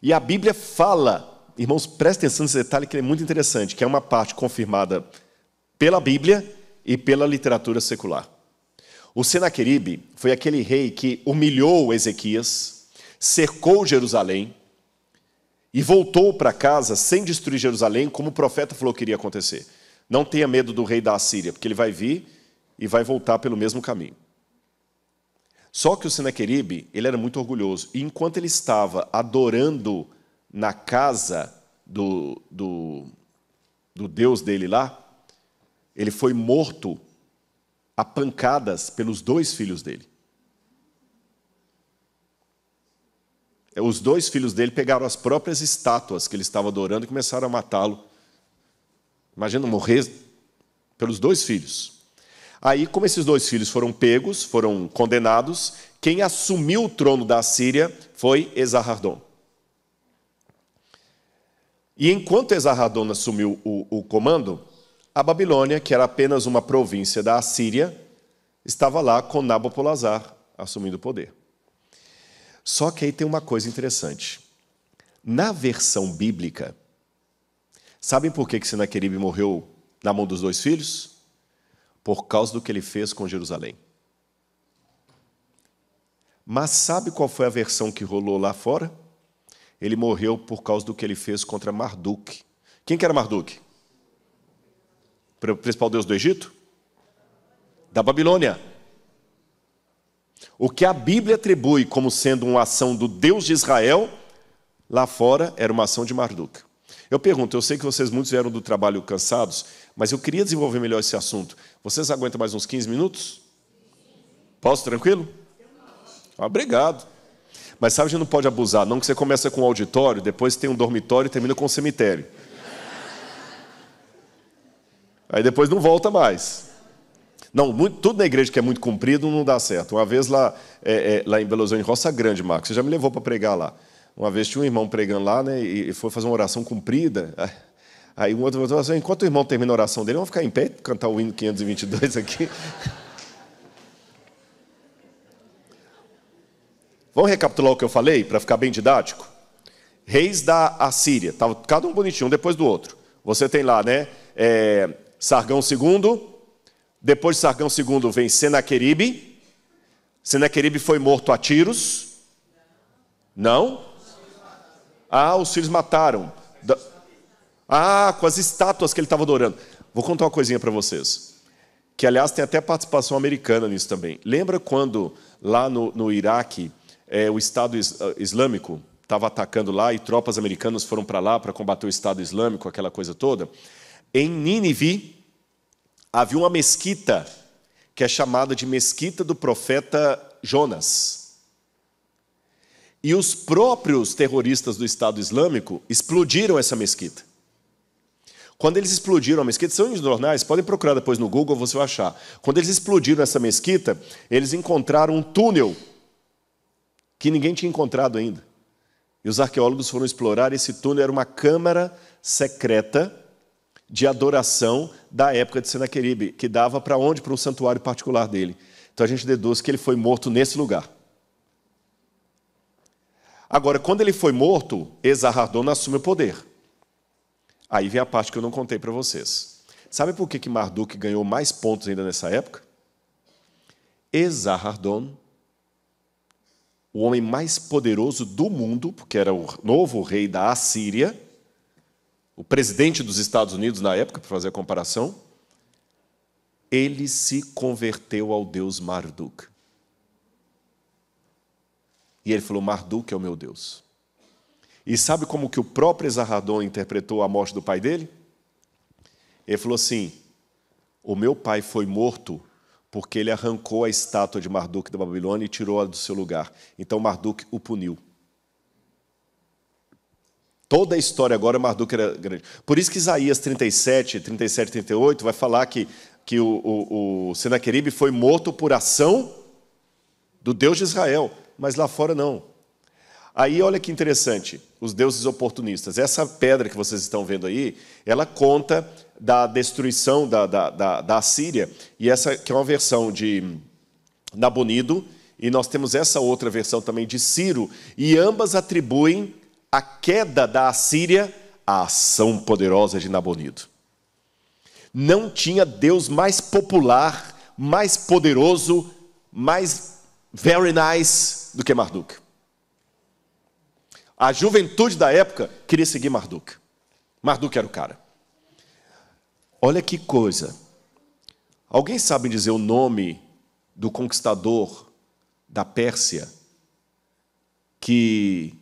E a Bíblia fala, irmãos, prestem atenção nesse detalhe que é muito interessante, que é uma parte confirmada pela Bíblia e pela literatura secular. O Senaqueribe foi aquele rei que humilhou Ezequias, cercou Jerusalém e voltou para casa sem destruir Jerusalém, como o profeta falou que iria acontecer. Não tenha medo do rei da Assíria, porque ele vai vir e vai voltar pelo mesmo caminho. Só que o Senaqueribe, ele era muito orgulhoso. E enquanto ele estava adorando na casa do, do, do Deus dele lá, ele foi morto a pancadas pelos dois filhos dele. Os dois filhos dele pegaram as próprias estátuas que ele estava adorando e começaram a matá-lo. Imagina morrer pelos dois filhos. Aí, como esses dois filhos foram pegos, foram condenados, quem assumiu o trono da Síria foi Esarradon. E enquanto Esarradon assumiu o, o comando, a Babilônia, que era apenas uma província da Assíria, estava lá com Nabopolassar assumindo o poder. Só que aí tem uma coisa interessante. Na versão bíblica, sabem por que, que Senaqueribe morreu na mão dos dois filhos? por causa do que ele fez com Jerusalém. Mas sabe qual foi a versão que rolou lá fora? Ele morreu por causa do que ele fez contra Marduk. Quem que era Marduk? O principal deus do Egito? Da Babilônia. O que a Bíblia atribui como sendo uma ação do Deus de Israel, lá fora era uma ação de Marduk. Eu pergunto, eu sei que vocês muitos vieram do trabalho cansados, mas eu queria desenvolver melhor esse assunto. Vocês aguentam mais uns 15 minutos? Posso, tranquilo? obrigado. Mas sabe, a gente não pode abusar, não que você começa com um auditório, depois tem um dormitório e termina com um cemitério. Aí depois não volta mais. Não, muito, tudo na igreja que é muito comprido não dá certo. Uma vez lá, é, é, lá em Belo Horizonte, em Roça Grande, Marcos, você já me levou para pregar lá. Uma vez tinha um irmão pregando lá, né, e foi fazer uma oração comprida. Aí um outro falou assim, enquanto o irmão termina a oração dele, vamos ficar em pé, cantar o hino 522 aqui. Vamos recapitular o que eu falei, para ficar bem didático? Reis da Assíria, tava cada um bonitinho, um depois do outro. Você tem lá, né? É, Sargão II, depois de Sargão II vem Senaqueribe. Senaqueribe foi morto a tiros. Não? Ah, os filhos mataram. Da... Ah, com as estátuas que ele estava adorando. Vou contar uma coisinha para vocês. Que, aliás, tem até participação americana nisso também. Lembra quando, lá no, no Iraque, é, o Estado ah, Islâmico estava atacando lá e tropas americanas foram para lá para combater o Estado Islâmico, aquela coisa toda? Em Nínive, havia uma mesquita que é chamada de Mesquita do Profeta Jonas. E os próprios terroristas do Estado Islâmico explodiram essa mesquita. Quando eles explodiram a mesquita, são os jornais, podem procurar depois no Google, você vai achar. Quando eles explodiram essa mesquita, eles encontraram um túnel que ninguém tinha encontrado ainda. E os arqueólogos foram explorar esse túnel, era uma câmara secreta de adoração da época de Senaqueribe, que dava para onde? Para um santuário particular dele. Então a gente deduz que ele foi morto nesse lugar. Agora, quando ele foi morto, Esarradon assume o poder. Aí vem a parte que eu não contei para vocês. Sabe por que, que Marduk ganhou mais pontos ainda nessa época? Esarhadon, o homem mais poderoso do mundo, porque era o novo rei da Assíria, o presidente dos Estados Unidos na época, para fazer a comparação, ele se converteu ao deus Marduk. E ele falou: Marduk é o meu Deus. E sabe como que o próprio Esarradon interpretou a morte do pai dele? Ele falou assim: O meu pai foi morto porque ele arrancou a estátua de Marduk da Babilônia e tirou-a do seu lugar. Então Marduk o puniu. Toda a história agora Marduk era grande. Por isso que Isaías 37, 37 38 vai falar que, que o, o, o Senaqueribe foi morto por ação do Deus de Israel. Mas lá fora não. Aí olha que interessante, os deuses oportunistas. Essa pedra que vocês estão vendo aí, ela conta da destruição da, da, da, da Síria, e essa que é uma versão de Nabonido, e nós temos essa outra versão também de Ciro, e ambas atribuem a queda da Assíria à ação poderosa de Nabonido. Não tinha Deus mais popular, mais poderoso, mais very nice do que Marduk. A juventude da época queria seguir Marduk. Marduk era o cara. Olha que coisa. Alguém sabe dizer o nome do conquistador da Pérsia que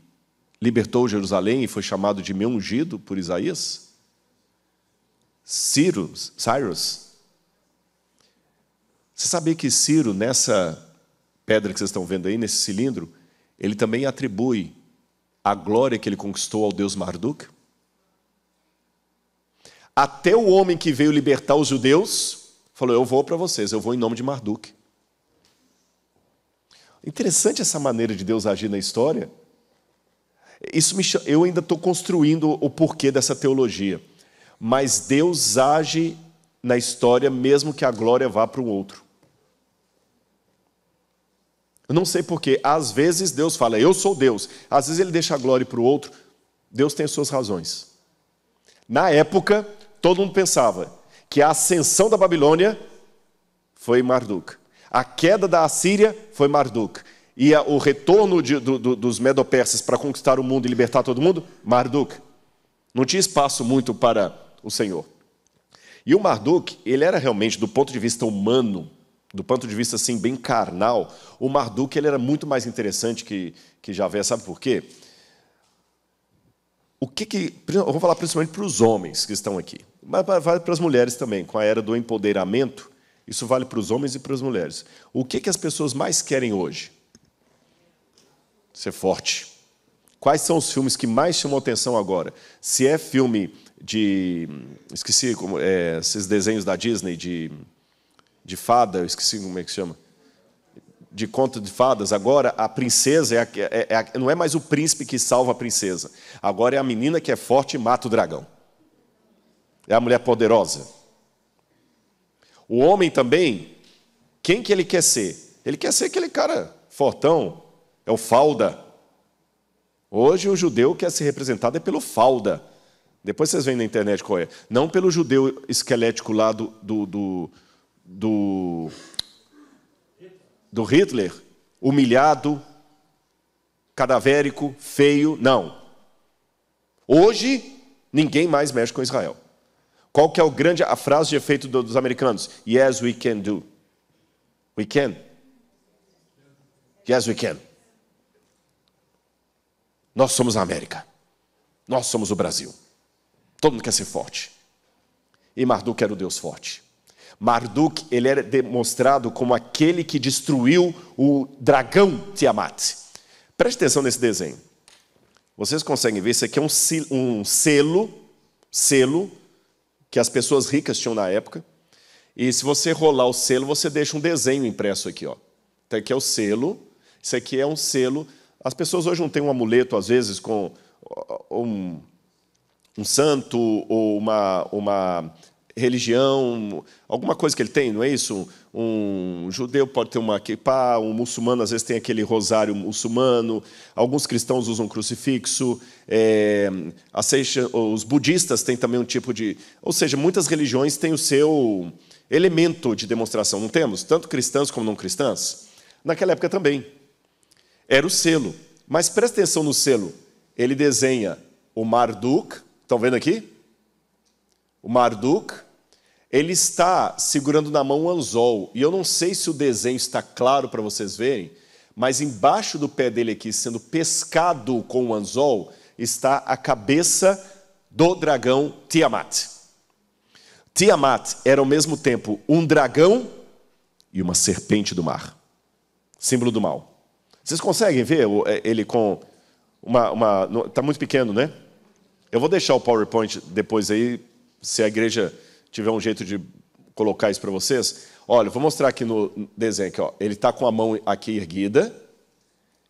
libertou Jerusalém e foi chamado de meu ungido por Isaías? Ciro, Cyrus. Você sabia que Ciro, nessa pedra que vocês estão vendo aí, nesse cilindro, ele também atribui a glória que ele conquistou ao Deus Marduk? Até o homem que veio libertar os judeus falou: Eu vou para vocês, eu vou em nome de Marduk. Interessante essa maneira de Deus agir na história. Isso me, eu ainda estou construindo o porquê dessa teologia. Mas Deus age na história mesmo que a glória vá para o outro. Eu não sei porquê. Às vezes Deus fala, eu sou Deus. Às vezes ele deixa a glória para o outro. Deus tem suas razões. Na época, todo mundo pensava que a ascensão da Babilônia foi Marduk. A queda da Assíria foi Marduk. E o retorno de, do, do, dos medopersas para conquistar o mundo e libertar todo mundo, Marduk. Não tinha espaço muito para o Senhor. E o Marduk, ele era realmente, do ponto de vista humano, do ponto de vista assim bem carnal, o Marduk ele era muito mais interessante que, que Javé, sabe por quê? O que que, eu vou falar principalmente para os homens que estão aqui, mas vale para as mulheres também, com a era do empoderamento, isso vale para os homens e para as mulheres. O que que as pessoas mais querem hoje? Ser forte. Quais são os filmes que mais chamam atenção agora? Se é filme de, esqueci, como, é, esses desenhos da Disney de de fada, eu esqueci como é que chama. De conto de fadas, agora a princesa é, a, é, é não é mais o príncipe que salva a princesa. Agora é a menina que é forte e mata o dragão. É a mulher poderosa. O homem também, quem que ele quer ser? Ele quer ser aquele cara fortão, é o falda. Hoje o judeu quer ser representado é pelo falda. Depois vocês veem na internet qual é. Não pelo judeu esquelético lá do, do, do do, do Hitler, humilhado, cadavérico, feio, não. Hoje, ninguém mais mexe com Israel. Qual que é o grande, a frase de efeito dos americanos? Yes, we can do. We can. Yes, we can. Nós somos a América. Nós somos o Brasil. Todo mundo quer ser forte. E Marduk era o Deus forte. Marduk ele era demonstrado como aquele que destruiu o dragão Tiamat. Preste atenção nesse desenho. Vocês conseguem ver, isso aqui é um, um selo, selo que as pessoas ricas tinham na época. E se você rolar o selo, você deixa um desenho impresso aqui. Ó. Então tá, aqui é o selo, isso aqui é um selo. As pessoas hoje não têm um amuleto, às vezes, com um, um santo ou uma, uma religião, alguma coisa que ele tem, não é isso? Um judeu pode ter uma kippah, um muçulmano às vezes tem aquele rosário muçulmano, alguns cristãos usam crucifixo, é, os budistas têm também um tipo de. Ou seja, muitas religiões têm o seu elemento de demonstração, não temos? Tanto cristãos como não cristãs. Naquela época também. Era o selo. Mas presta atenção no selo. Ele desenha o Marduk, estão vendo aqui? O Marduk, ele está segurando na mão um anzol. E eu não sei se o desenho está claro para vocês verem, mas embaixo do pé dele aqui, sendo pescado com o um anzol, está a cabeça do dragão Tiamat. Tiamat era ao mesmo tempo um dragão e uma serpente do mar símbolo do mal. Vocês conseguem ver é, ele com uma. uma tá muito pequeno, né? Eu vou deixar o PowerPoint depois aí, se a igreja tiver um jeito de colocar isso para vocês. Olha, vou mostrar aqui no desenho. Aqui, ó. Ele está com a mão aqui erguida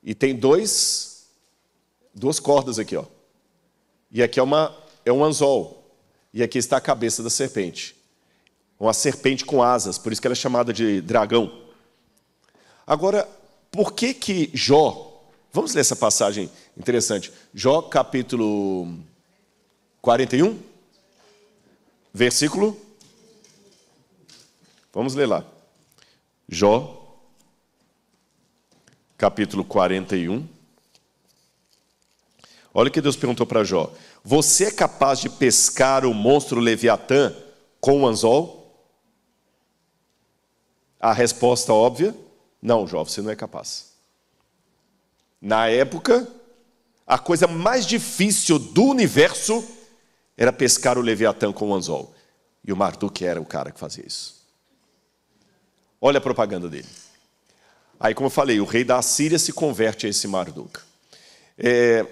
e tem dois, duas cordas aqui. Ó. E aqui é, uma, é um anzol. E aqui está a cabeça da serpente. Uma serpente com asas, por isso que ela é chamada de dragão. Agora, por que que Jó... Vamos ler essa passagem interessante. Jó capítulo 41? Versículo. Vamos ler lá. Jó, capítulo 41. Olha o que Deus perguntou para Jó: Você é capaz de pescar o monstro Leviatã com um anzol? A resposta óbvia: Não, Jó, você não é capaz. Na época, a coisa mais difícil do universo era pescar o Leviatã com o anzol. E o Marduk era o cara que fazia isso. Olha a propaganda dele. Aí, como eu falei, o rei da Assíria se converte a esse Marduk. É,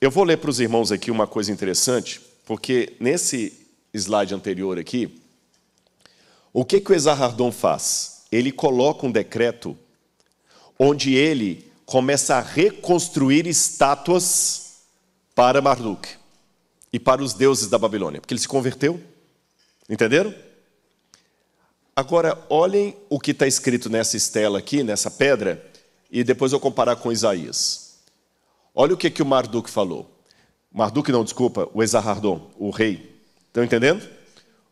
eu vou ler para os irmãos aqui uma coisa interessante, porque nesse slide anterior aqui, o que, que o Exarradon faz? Ele coloca um decreto onde ele começa a reconstruir estátuas para Marduk e para os deuses da Babilônia, porque ele se converteu. Entenderam? Agora, olhem o que está escrito nessa estela aqui, nessa pedra, e depois eu comparar com Isaías. Olha o que, que o Marduk falou. Marduk não, desculpa, o Esarhardon, o rei. Estão entendendo?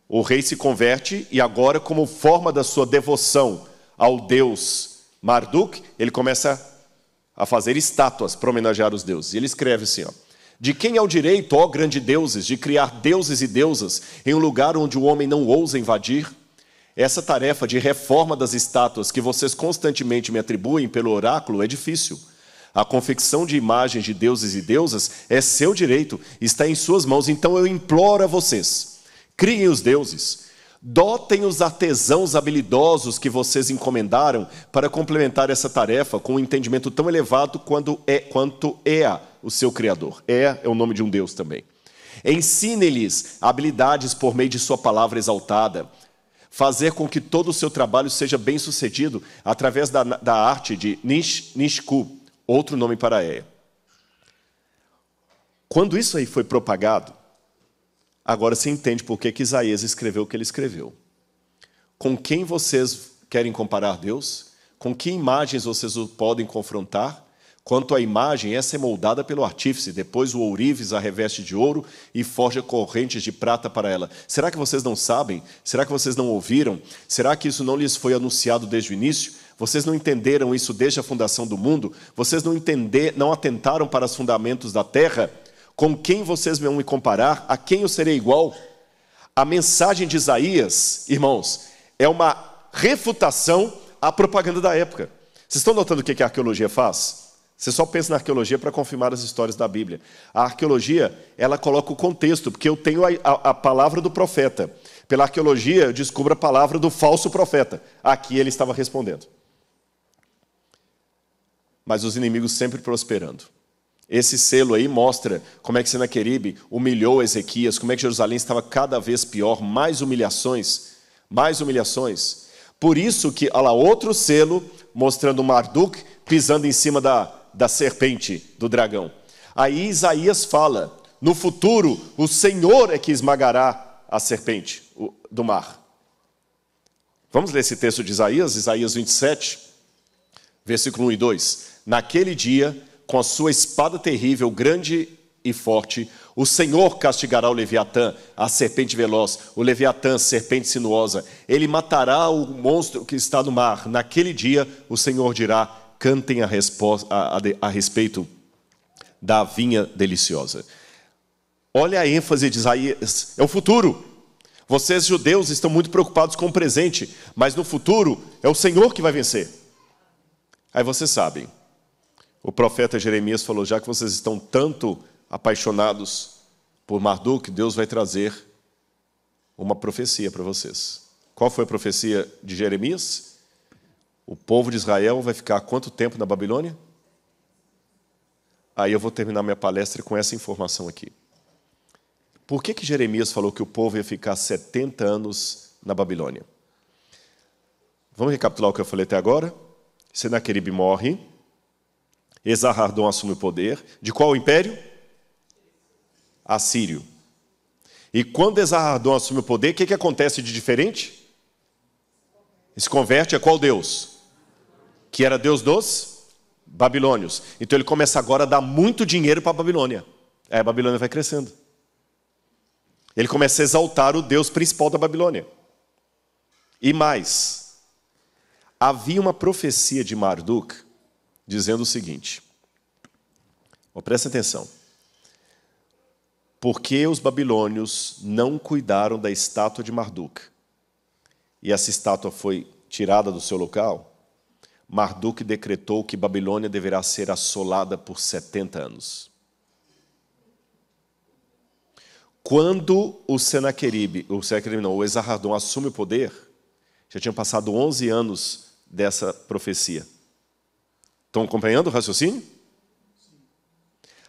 O rei se converte e agora, como forma da sua devoção ao deus Marduk, ele começa a fazer estátuas para homenagear os deuses. E ele escreve assim, ó. De quem é o direito, ó grande deuses, de criar deuses e deusas em um lugar onde o homem não ousa invadir? Essa tarefa de reforma das estátuas que vocês constantemente me atribuem pelo oráculo é difícil. A confecção de imagens de deuses e deusas é seu direito, está em suas mãos. Então eu imploro a vocês: criem os deuses, dotem os artesãos habilidosos que vocês encomendaram para complementar essa tarefa com um entendimento tão elevado quanto é, quanto é a o seu Criador. É é o nome de um Deus também. Ensine-lhes habilidades por meio de sua palavra exaltada. Fazer com que todo o seu trabalho seja bem sucedido através da, da arte de nish, Nishku, outro nome para Ea. Quando isso aí foi propagado, agora se entende por que, que Isaías escreveu o que ele escreveu. Com quem vocês querem comparar Deus? Com que imagens vocês o podem confrontar? Quanto à imagem, essa é moldada pelo artífice, depois o ourives a reveste de ouro e forja correntes de prata para ela. Será que vocês não sabem? Será que vocês não ouviram? Será que isso não lhes foi anunciado desde o início? Vocês não entenderam isso desde a fundação do mundo? Vocês não entender, não atentaram para os fundamentos da terra? Com quem vocês vão me comparar? A quem eu serei igual? A mensagem de Isaías, irmãos, é uma refutação à propaganda da época. Vocês estão notando o que a arqueologia faz? Você só pensa na arqueologia para confirmar as histórias da Bíblia. A arqueologia, ela coloca o contexto, porque eu tenho a, a, a palavra do profeta. Pela arqueologia, eu descubro a palavra do falso profeta. Aqui ele estava respondendo. Mas os inimigos sempre prosperando. Esse selo aí mostra como é que Senaqueribe humilhou Ezequias, como é que Jerusalém estava cada vez pior, mais humilhações, mais humilhações. Por isso que, olha lá, outro selo mostrando Marduk pisando em cima da, da serpente, do dragão. Aí Isaías fala: no futuro, o Senhor é que esmagará a serpente do mar. Vamos ler esse texto de Isaías, Isaías 27, versículo 1 e 2. Naquele dia, com a sua espada terrível, grande e forte, o Senhor castigará o Leviatã, a serpente veloz, o Leviatã, serpente sinuosa. Ele matará o monstro que está no mar. Naquele dia, o Senhor dirá: cantem a, resposta, a, a, a respeito da vinha deliciosa. Olha a ênfase de Isaías: é o futuro. Vocês, judeus, estão muito preocupados com o presente, mas no futuro é o Senhor que vai vencer. Aí vocês sabem, o profeta Jeremias falou: já que vocês estão tanto apaixonados por Marduk, Deus vai trazer uma profecia para vocês. Qual foi a profecia de Jeremias? O povo de Israel vai ficar quanto tempo na Babilônia? Aí eu vou terminar minha palestra com essa informação aqui. Por que, que Jeremias falou que o povo ia ficar 70 anos na Babilônia? Vamos recapitular o que eu falei até agora? Senaqueribe morre, Esarhaddon assume o poder. De qual império? Assírio. E quando Esarhaddon assume o poder, o que, que acontece de diferente? Se converte a qual Deus? que era Deus dos babilônios. Então ele começa agora a dar muito dinheiro para a Babilônia. Aí é, a Babilônia vai crescendo. Ele começa a exaltar o Deus principal da Babilônia. E mais, havia uma profecia de Marduk dizendo o seguinte: oh, presta atenção. Porque os babilônios não cuidaram da estátua de Marduk, e essa estátua foi tirada do seu local, Marduk decretou que Babilônia deverá ser assolada por 70 anos. Quando o Senaqueribe, o Senaqueribe não, o Esarhadon assume o poder, já tinham passado 11 anos dessa profecia. Estão acompanhando o raciocínio?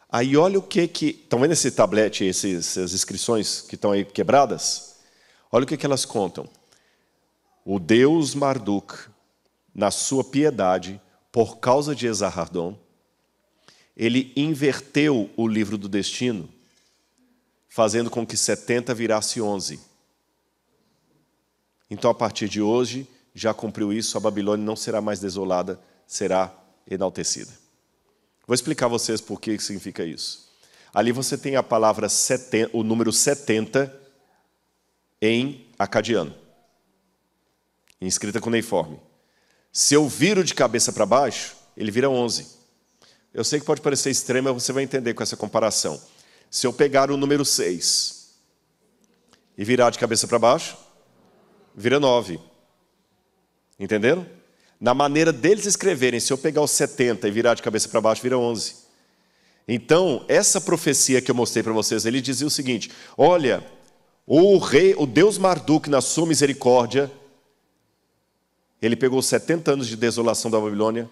Aí olha o que que... Estão vendo esse tablete, essas inscrições que estão aí quebradas? Olha o que, que elas contam. O deus Marduk na sua piedade por causa de Esarradon, ele inverteu o livro do destino, fazendo com que 70 virasse 11. Então, a partir de hoje, já cumpriu isso, a Babilônia não será mais desolada, será enaltecida. Vou explicar a vocês por que significa isso. Ali você tem a palavra seten, o número 70 em acadiano, inscrita com neiforme. Se eu viro de cabeça para baixo, ele vira 11. Eu sei que pode parecer extremo, mas você vai entender com essa comparação. Se eu pegar o número 6 e virar de cabeça para baixo, vira 9. Entenderam? Na maneira deles escreverem, se eu pegar o 70 e virar de cabeça para baixo, vira 11. Então, essa profecia que eu mostrei para vocês, ele dizia o seguinte: Olha, o rei, o Deus Marduk, na sua misericórdia, ele pegou 70 anos de desolação da Babilônia,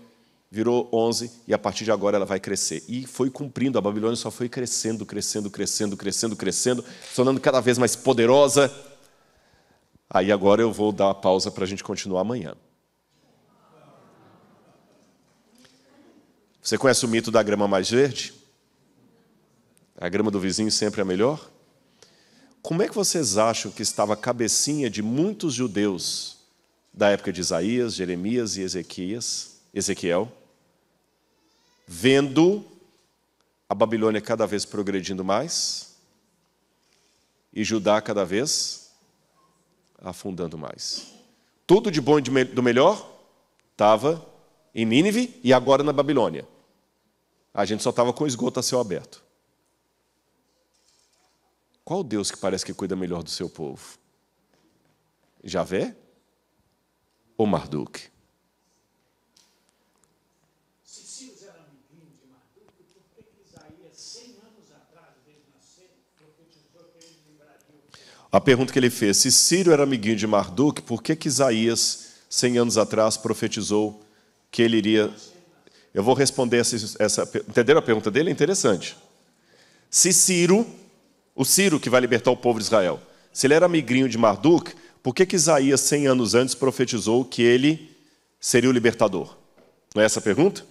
virou 11 e a partir de agora ela vai crescer. E foi cumprindo, a Babilônia só foi crescendo, crescendo, crescendo, crescendo, crescendo, tornando cada vez mais poderosa. Aí agora eu vou dar a pausa para a gente continuar amanhã. Você conhece o mito da grama mais verde? A grama do vizinho sempre é a melhor? Como é que vocês acham que estava a cabecinha de muitos judeus da época de Isaías, Jeremias e Ezequias, Ezequiel, vendo a Babilônia cada vez progredindo mais e Judá cada vez afundando mais. Tudo de bom e do melhor estava em Nínive e agora na Babilônia. A gente só estava com esgoto a céu aberto. Qual Deus que parece que cuida melhor do seu povo? Javé? ou Marduk? A pergunta que ele fez: se Ciro era amiguinho de Marduk, por que, que Isaías, 100 anos atrás, profetizou que ele iria. Eu vou responder essa, essa. Entenderam a pergunta dele? É interessante. Se Ciro, o Ciro que vai libertar o povo de Israel, se ele era amiguinho de Marduk, por que, que Isaías, 100 anos antes, profetizou que ele seria o libertador? Não é essa a pergunta?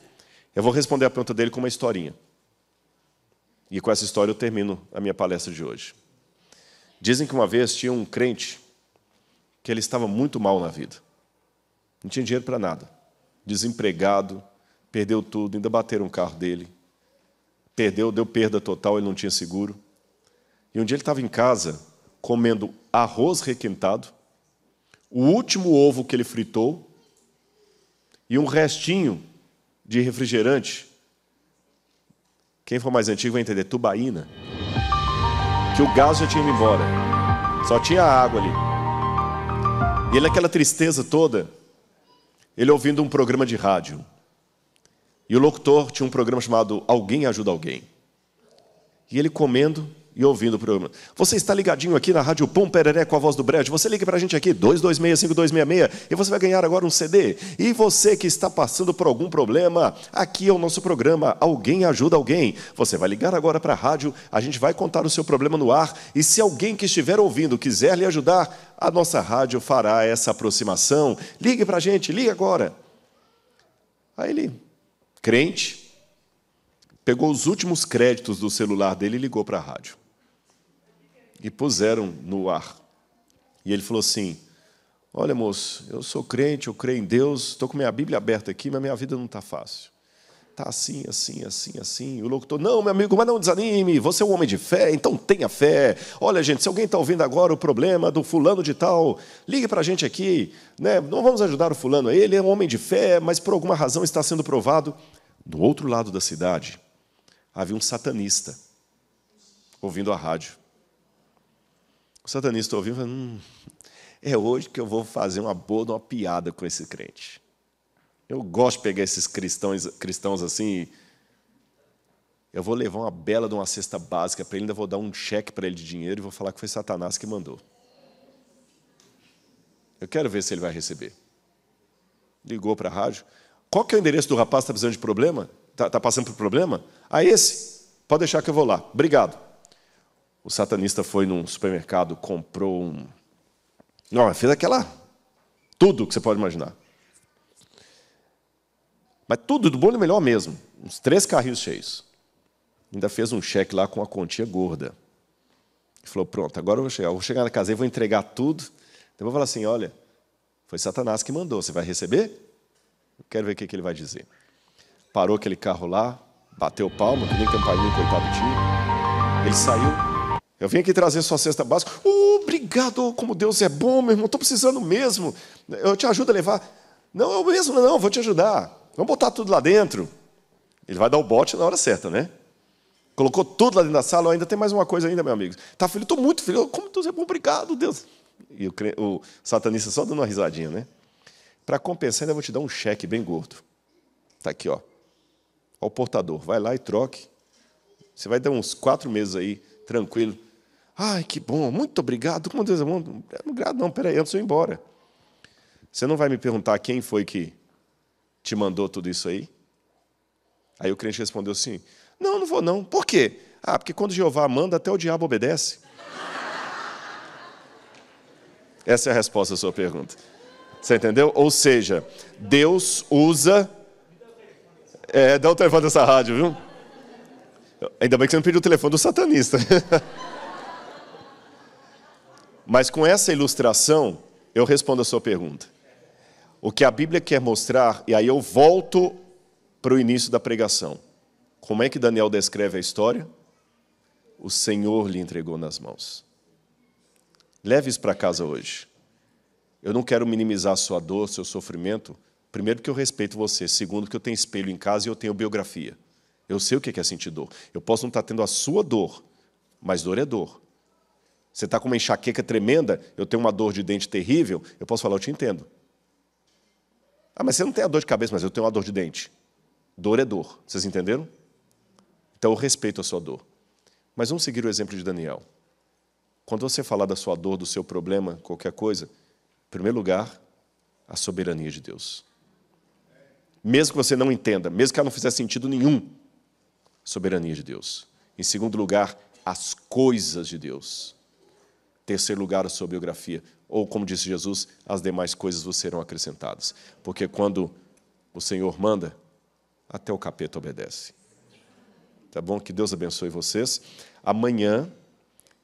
Eu vou responder a pergunta dele com uma historinha. E com essa história eu termino a minha palestra de hoje. Dizem que uma vez tinha um crente que ele estava muito mal na vida. Não tinha dinheiro para nada. Desempregado, perdeu tudo, ainda bateram um carro dele. Perdeu, deu perda total, ele não tinha seguro. E um dia ele estava em casa comendo arroz requintado, o último ovo que ele fritou e um restinho de refrigerante. Quem for mais antigo vai entender, tubaína. Que o gás já tinha ido embora. Só tinha água ali. E ele, aquela tristeza toda, ele ouvindo um programa de rádio. E o locutor tinha um programa chamado Alguém Ajuda Alguém. E ele comendo e ouvindo o programa. Você está ligadinho aqui na Rádio Pom Pereré com a voz do Brad. Você liga para a gente aqui, 226-5266, e você vai ganhar agora um CD. E você que está passando por algum problema, aqui é o nosso programa Alguém Ajuda Alguém. Você vai ligar agora para a rádio, a gente vai contar o seu problema no ar, e se alguém que estiver ouvindo quiser lhe ajudar, a nossa rádio fará essa aproximação. Ligue para a gente, ligue agora. Aí ele, crente, pegou os últimos créditos do celular dele e ligou para a rádio e puseram no ar. E ele falou assim: Olha, moço, eu sou crente, eu creio em Deus, estou com minha Bíblia aberta aqui, mas minha vida não está fácil. Está assim, assim, assim, assim. O locutor, não, meu amigo, mas não desanime, você é um homem de fé, então tenha fé. Olha, gente, se alguém está ouvindo agora o problema do fulano de tal, ligue para a gente aqui, né? não vamos ajudar o fulano, ele é um homem de fé, mas por alguma razão está sendo provado. Do outro lado da cidade, havia um satanista ouvindo a rádio. O satanista ouviu e falou: hum, é hoje que eu vou fazer uma boa uma piada com esse crente. Eu gosto de pegar esses cristãos, cristãos assim. Eu vou levar uma bela de uma cesta básica para ele, ainda vou dar um cheque para ele de dinheiro e vou falar que foi Satanás que mandou. Eu quero ver se ele vai receber. Ligou para a rádio. Qual que é o endereço do rapaz que está precisando de problema? Está tá passando por problema? Ah, esse. Pode deixar que eu vou lá. Obrigado. O satanista foi num supermercado, comprou um. Não, fez aquela. Tudo que você pode imaginar. Mas tudo do bom e melhor mesmo. Uns três carrinhos cheios. Ainda fez um cheque lá com uma quantia gorda. E falou: pronto, agora eu vou chegar. Eu vou chegar na casa e vou entregar tudo. Então eu vou falar assim: olha, foi Satanás que mandou. Você vai receber? Eu quero ver o que ele vai dizer. Parou aquele carro lá, bateu palma, que nem campainha, coitado do tio. Ele saiu, eu vim aqui trazer sua cesta básica. obrigado, como Deus é bom, meu irmão. Estou precisando mesmo. Eu te ajudo a levar. Não, eu mesmo não, vou te ajudar. Vamos botar tudo lá dentro. Ele vai dar o bote na hora certa, né? Colocou tudo lá dentro da sala. Oh, ainda tem mais uma coisa ainda, meu amigo. Tá, filho, estou muito feliz. Como Deus é bom, obrigado, Deus. E o, o satanista só dando uma risadinha, né? Para compensar, ainda vou te dar um cheque bem gordo. Está aqui, ó. Ó o portador. Vai lá e troque. Você vai dar uns quatro meses aí, tranquilo Ai, que bom, muito obrigado. Como Deus é bom. É, obrigado, não, peraí, antes eu ir embora. Você não vai me perguntar quem foi que te mandou tudo isso aí? Aí o crente respondeu assim: Não, não vou não. Por quê? Ah, porque quando Jeová manda, até o diabo obedece. Essa é a resposta à sua pergunta. Você entendeu? Ou seja, Deus usa. É, dá o telefone dessa rádio, viu? Ainda bem que você não pediu o telefone do satanista. Mas com essa ilustração, eu respondo a sua pergunta. O que a Bíblia quer mostrar, e aí eu volto para o início da pregação. Como é que Daniel descreve a história? O Senhor lhe entregou nas mãos. Leve isso para casa hoje. Eu não quero minimizar a sua dor, seu sofrimento. Primeiro, porque eu respeito você. Segundo, que eu tenho espelho em casa e eu tenho biografia. Eu sei o que é sentir dor. Eu posso não estar tendo a sua dor, mas dor é dor. Você está com uma enxaqueca tremenda, eu tenho uma dor de dente terrível, eu posso falar, eu te entendo. Ah, mas você não tem a dor de cabeça, mas eu tenho uma dor de dente. Dor é dor, vocês entenderam? Então eu respeito a sua dor. Mas vamos seguir o exemplo de Daniel. Quando você falar da sua dor, do seu problema, qualquer coisa, em primeiro lugar, a soberania de Deus. Mesmo que você não entenda, mesmo que ela não fizer sentido nenhum, soberania de Deus. Em segundo lugar, as coisas de Deus. Terceiro lugar, a sua biografia. Ou, como disse Jesus, as demais coisas vos serão acrescentadas. Porque quando o Senhor manda, até o capeta obedece. Tá bom? Que Deus abençoe vocês. Amanhã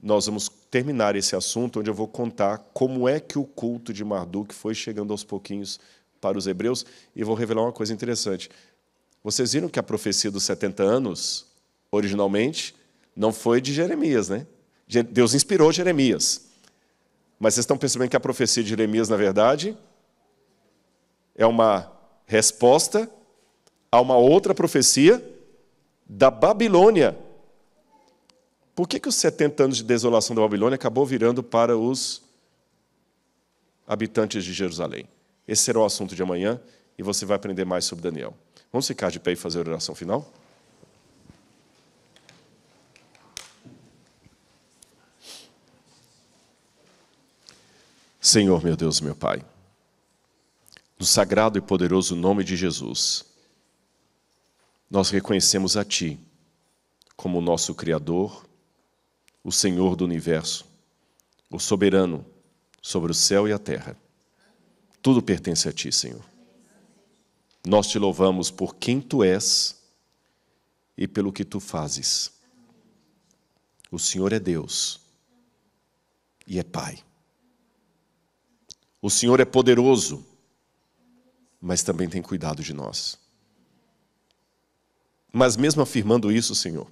nós vamos terminar esse assunto, onde eu vou contar como é que o culto de Marduk foi chegando aos pouquinhos para os hebreus, e vou revelar uma coisa interessante. Vocês viram que a profecia dos 70 anos, originalmente, não foi de Jeremias, né? Deus inspirou Jeremias. Mas vocês estão percebendo que a profecia de Jeremias, na verdade, é uma resposta a uma outra profecia da Babilônia. Por que, que os 70 anos de desolação da Babilônia acabou virando para os habitantes de Jerusalém? Esse será o assunto de amanhã e você vai aprender mais sobre Daniel. Vamos ficar de pé e fazer a oração final? Senhor, meu Deus, meu Pai, no sagrado e poderoso nome de Jesus, nós reconhecemos a Ti como nosso Criador, o Senhor do universo, o soberano sobre o céu e a terra. Tudo pertence a Ti, Senhor. Nós te louvamos por quem Tu és e pelo que Tu fazes. O Senhor é Deus e é Pai. O Senhor é poderoso, mas também tem cuidado de nós. Mas mesmo afirmando isso, Senhor,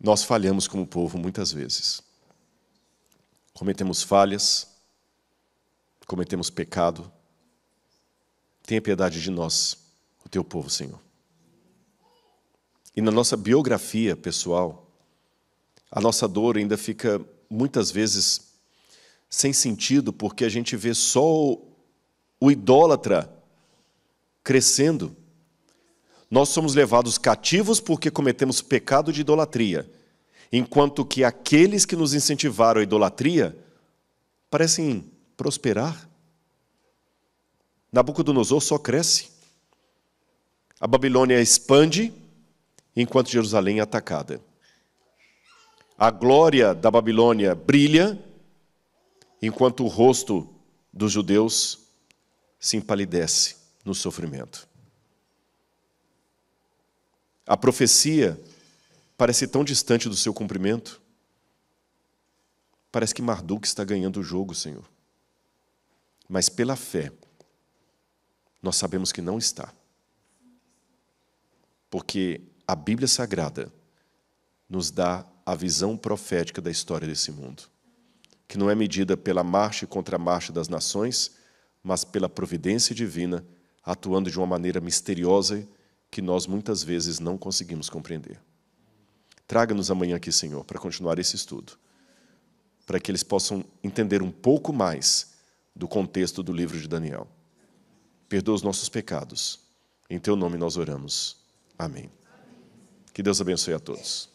nós falhamos como povo muitas vezes. Cometemos falhas, cometemos pecado. Tenha piedade de nós, o teu povo, Senhor. E na nossa biografia pessoal, a nossa dor ainda fica muitas vezes sem sentido, porque a gente vê só o idólatra crescendo. Nós somos levados cativos porque cometemos pecado de idolatria, enquanto que aqueles que nos incentivaram à idolatria parecem prosperar. Nabucodonosor só cresce. A Babilônia expande, enquanto Jerusalém é atacada. A glória da Babilônia brilha, enquanto o rosto dos judeus se empalidece no sofrimento. A profecia parece tão distante do seu cumprimento. Parece que Marduk está ganhando o jogo, Senhor. Mas pela fé, nós sabemos que não está. Porque a Bíblia Sagrada nos dá a visão profética da história desse mundo que não é medida pela marcha e contramarcha das nações, mas pela providência divina, atuando de uma maneira misteriosa que nós muitas vezes não conseguimos compreender. Traga-nos amanhã aqui, Senhor, para continuar esse estudo, para que eles possam entender um pouco mais do contexto do livro de Daniel. Perdoa os nossos pecados. Em teu nome nós oramos. Amém. Amém. Que Deus abençoe a todos.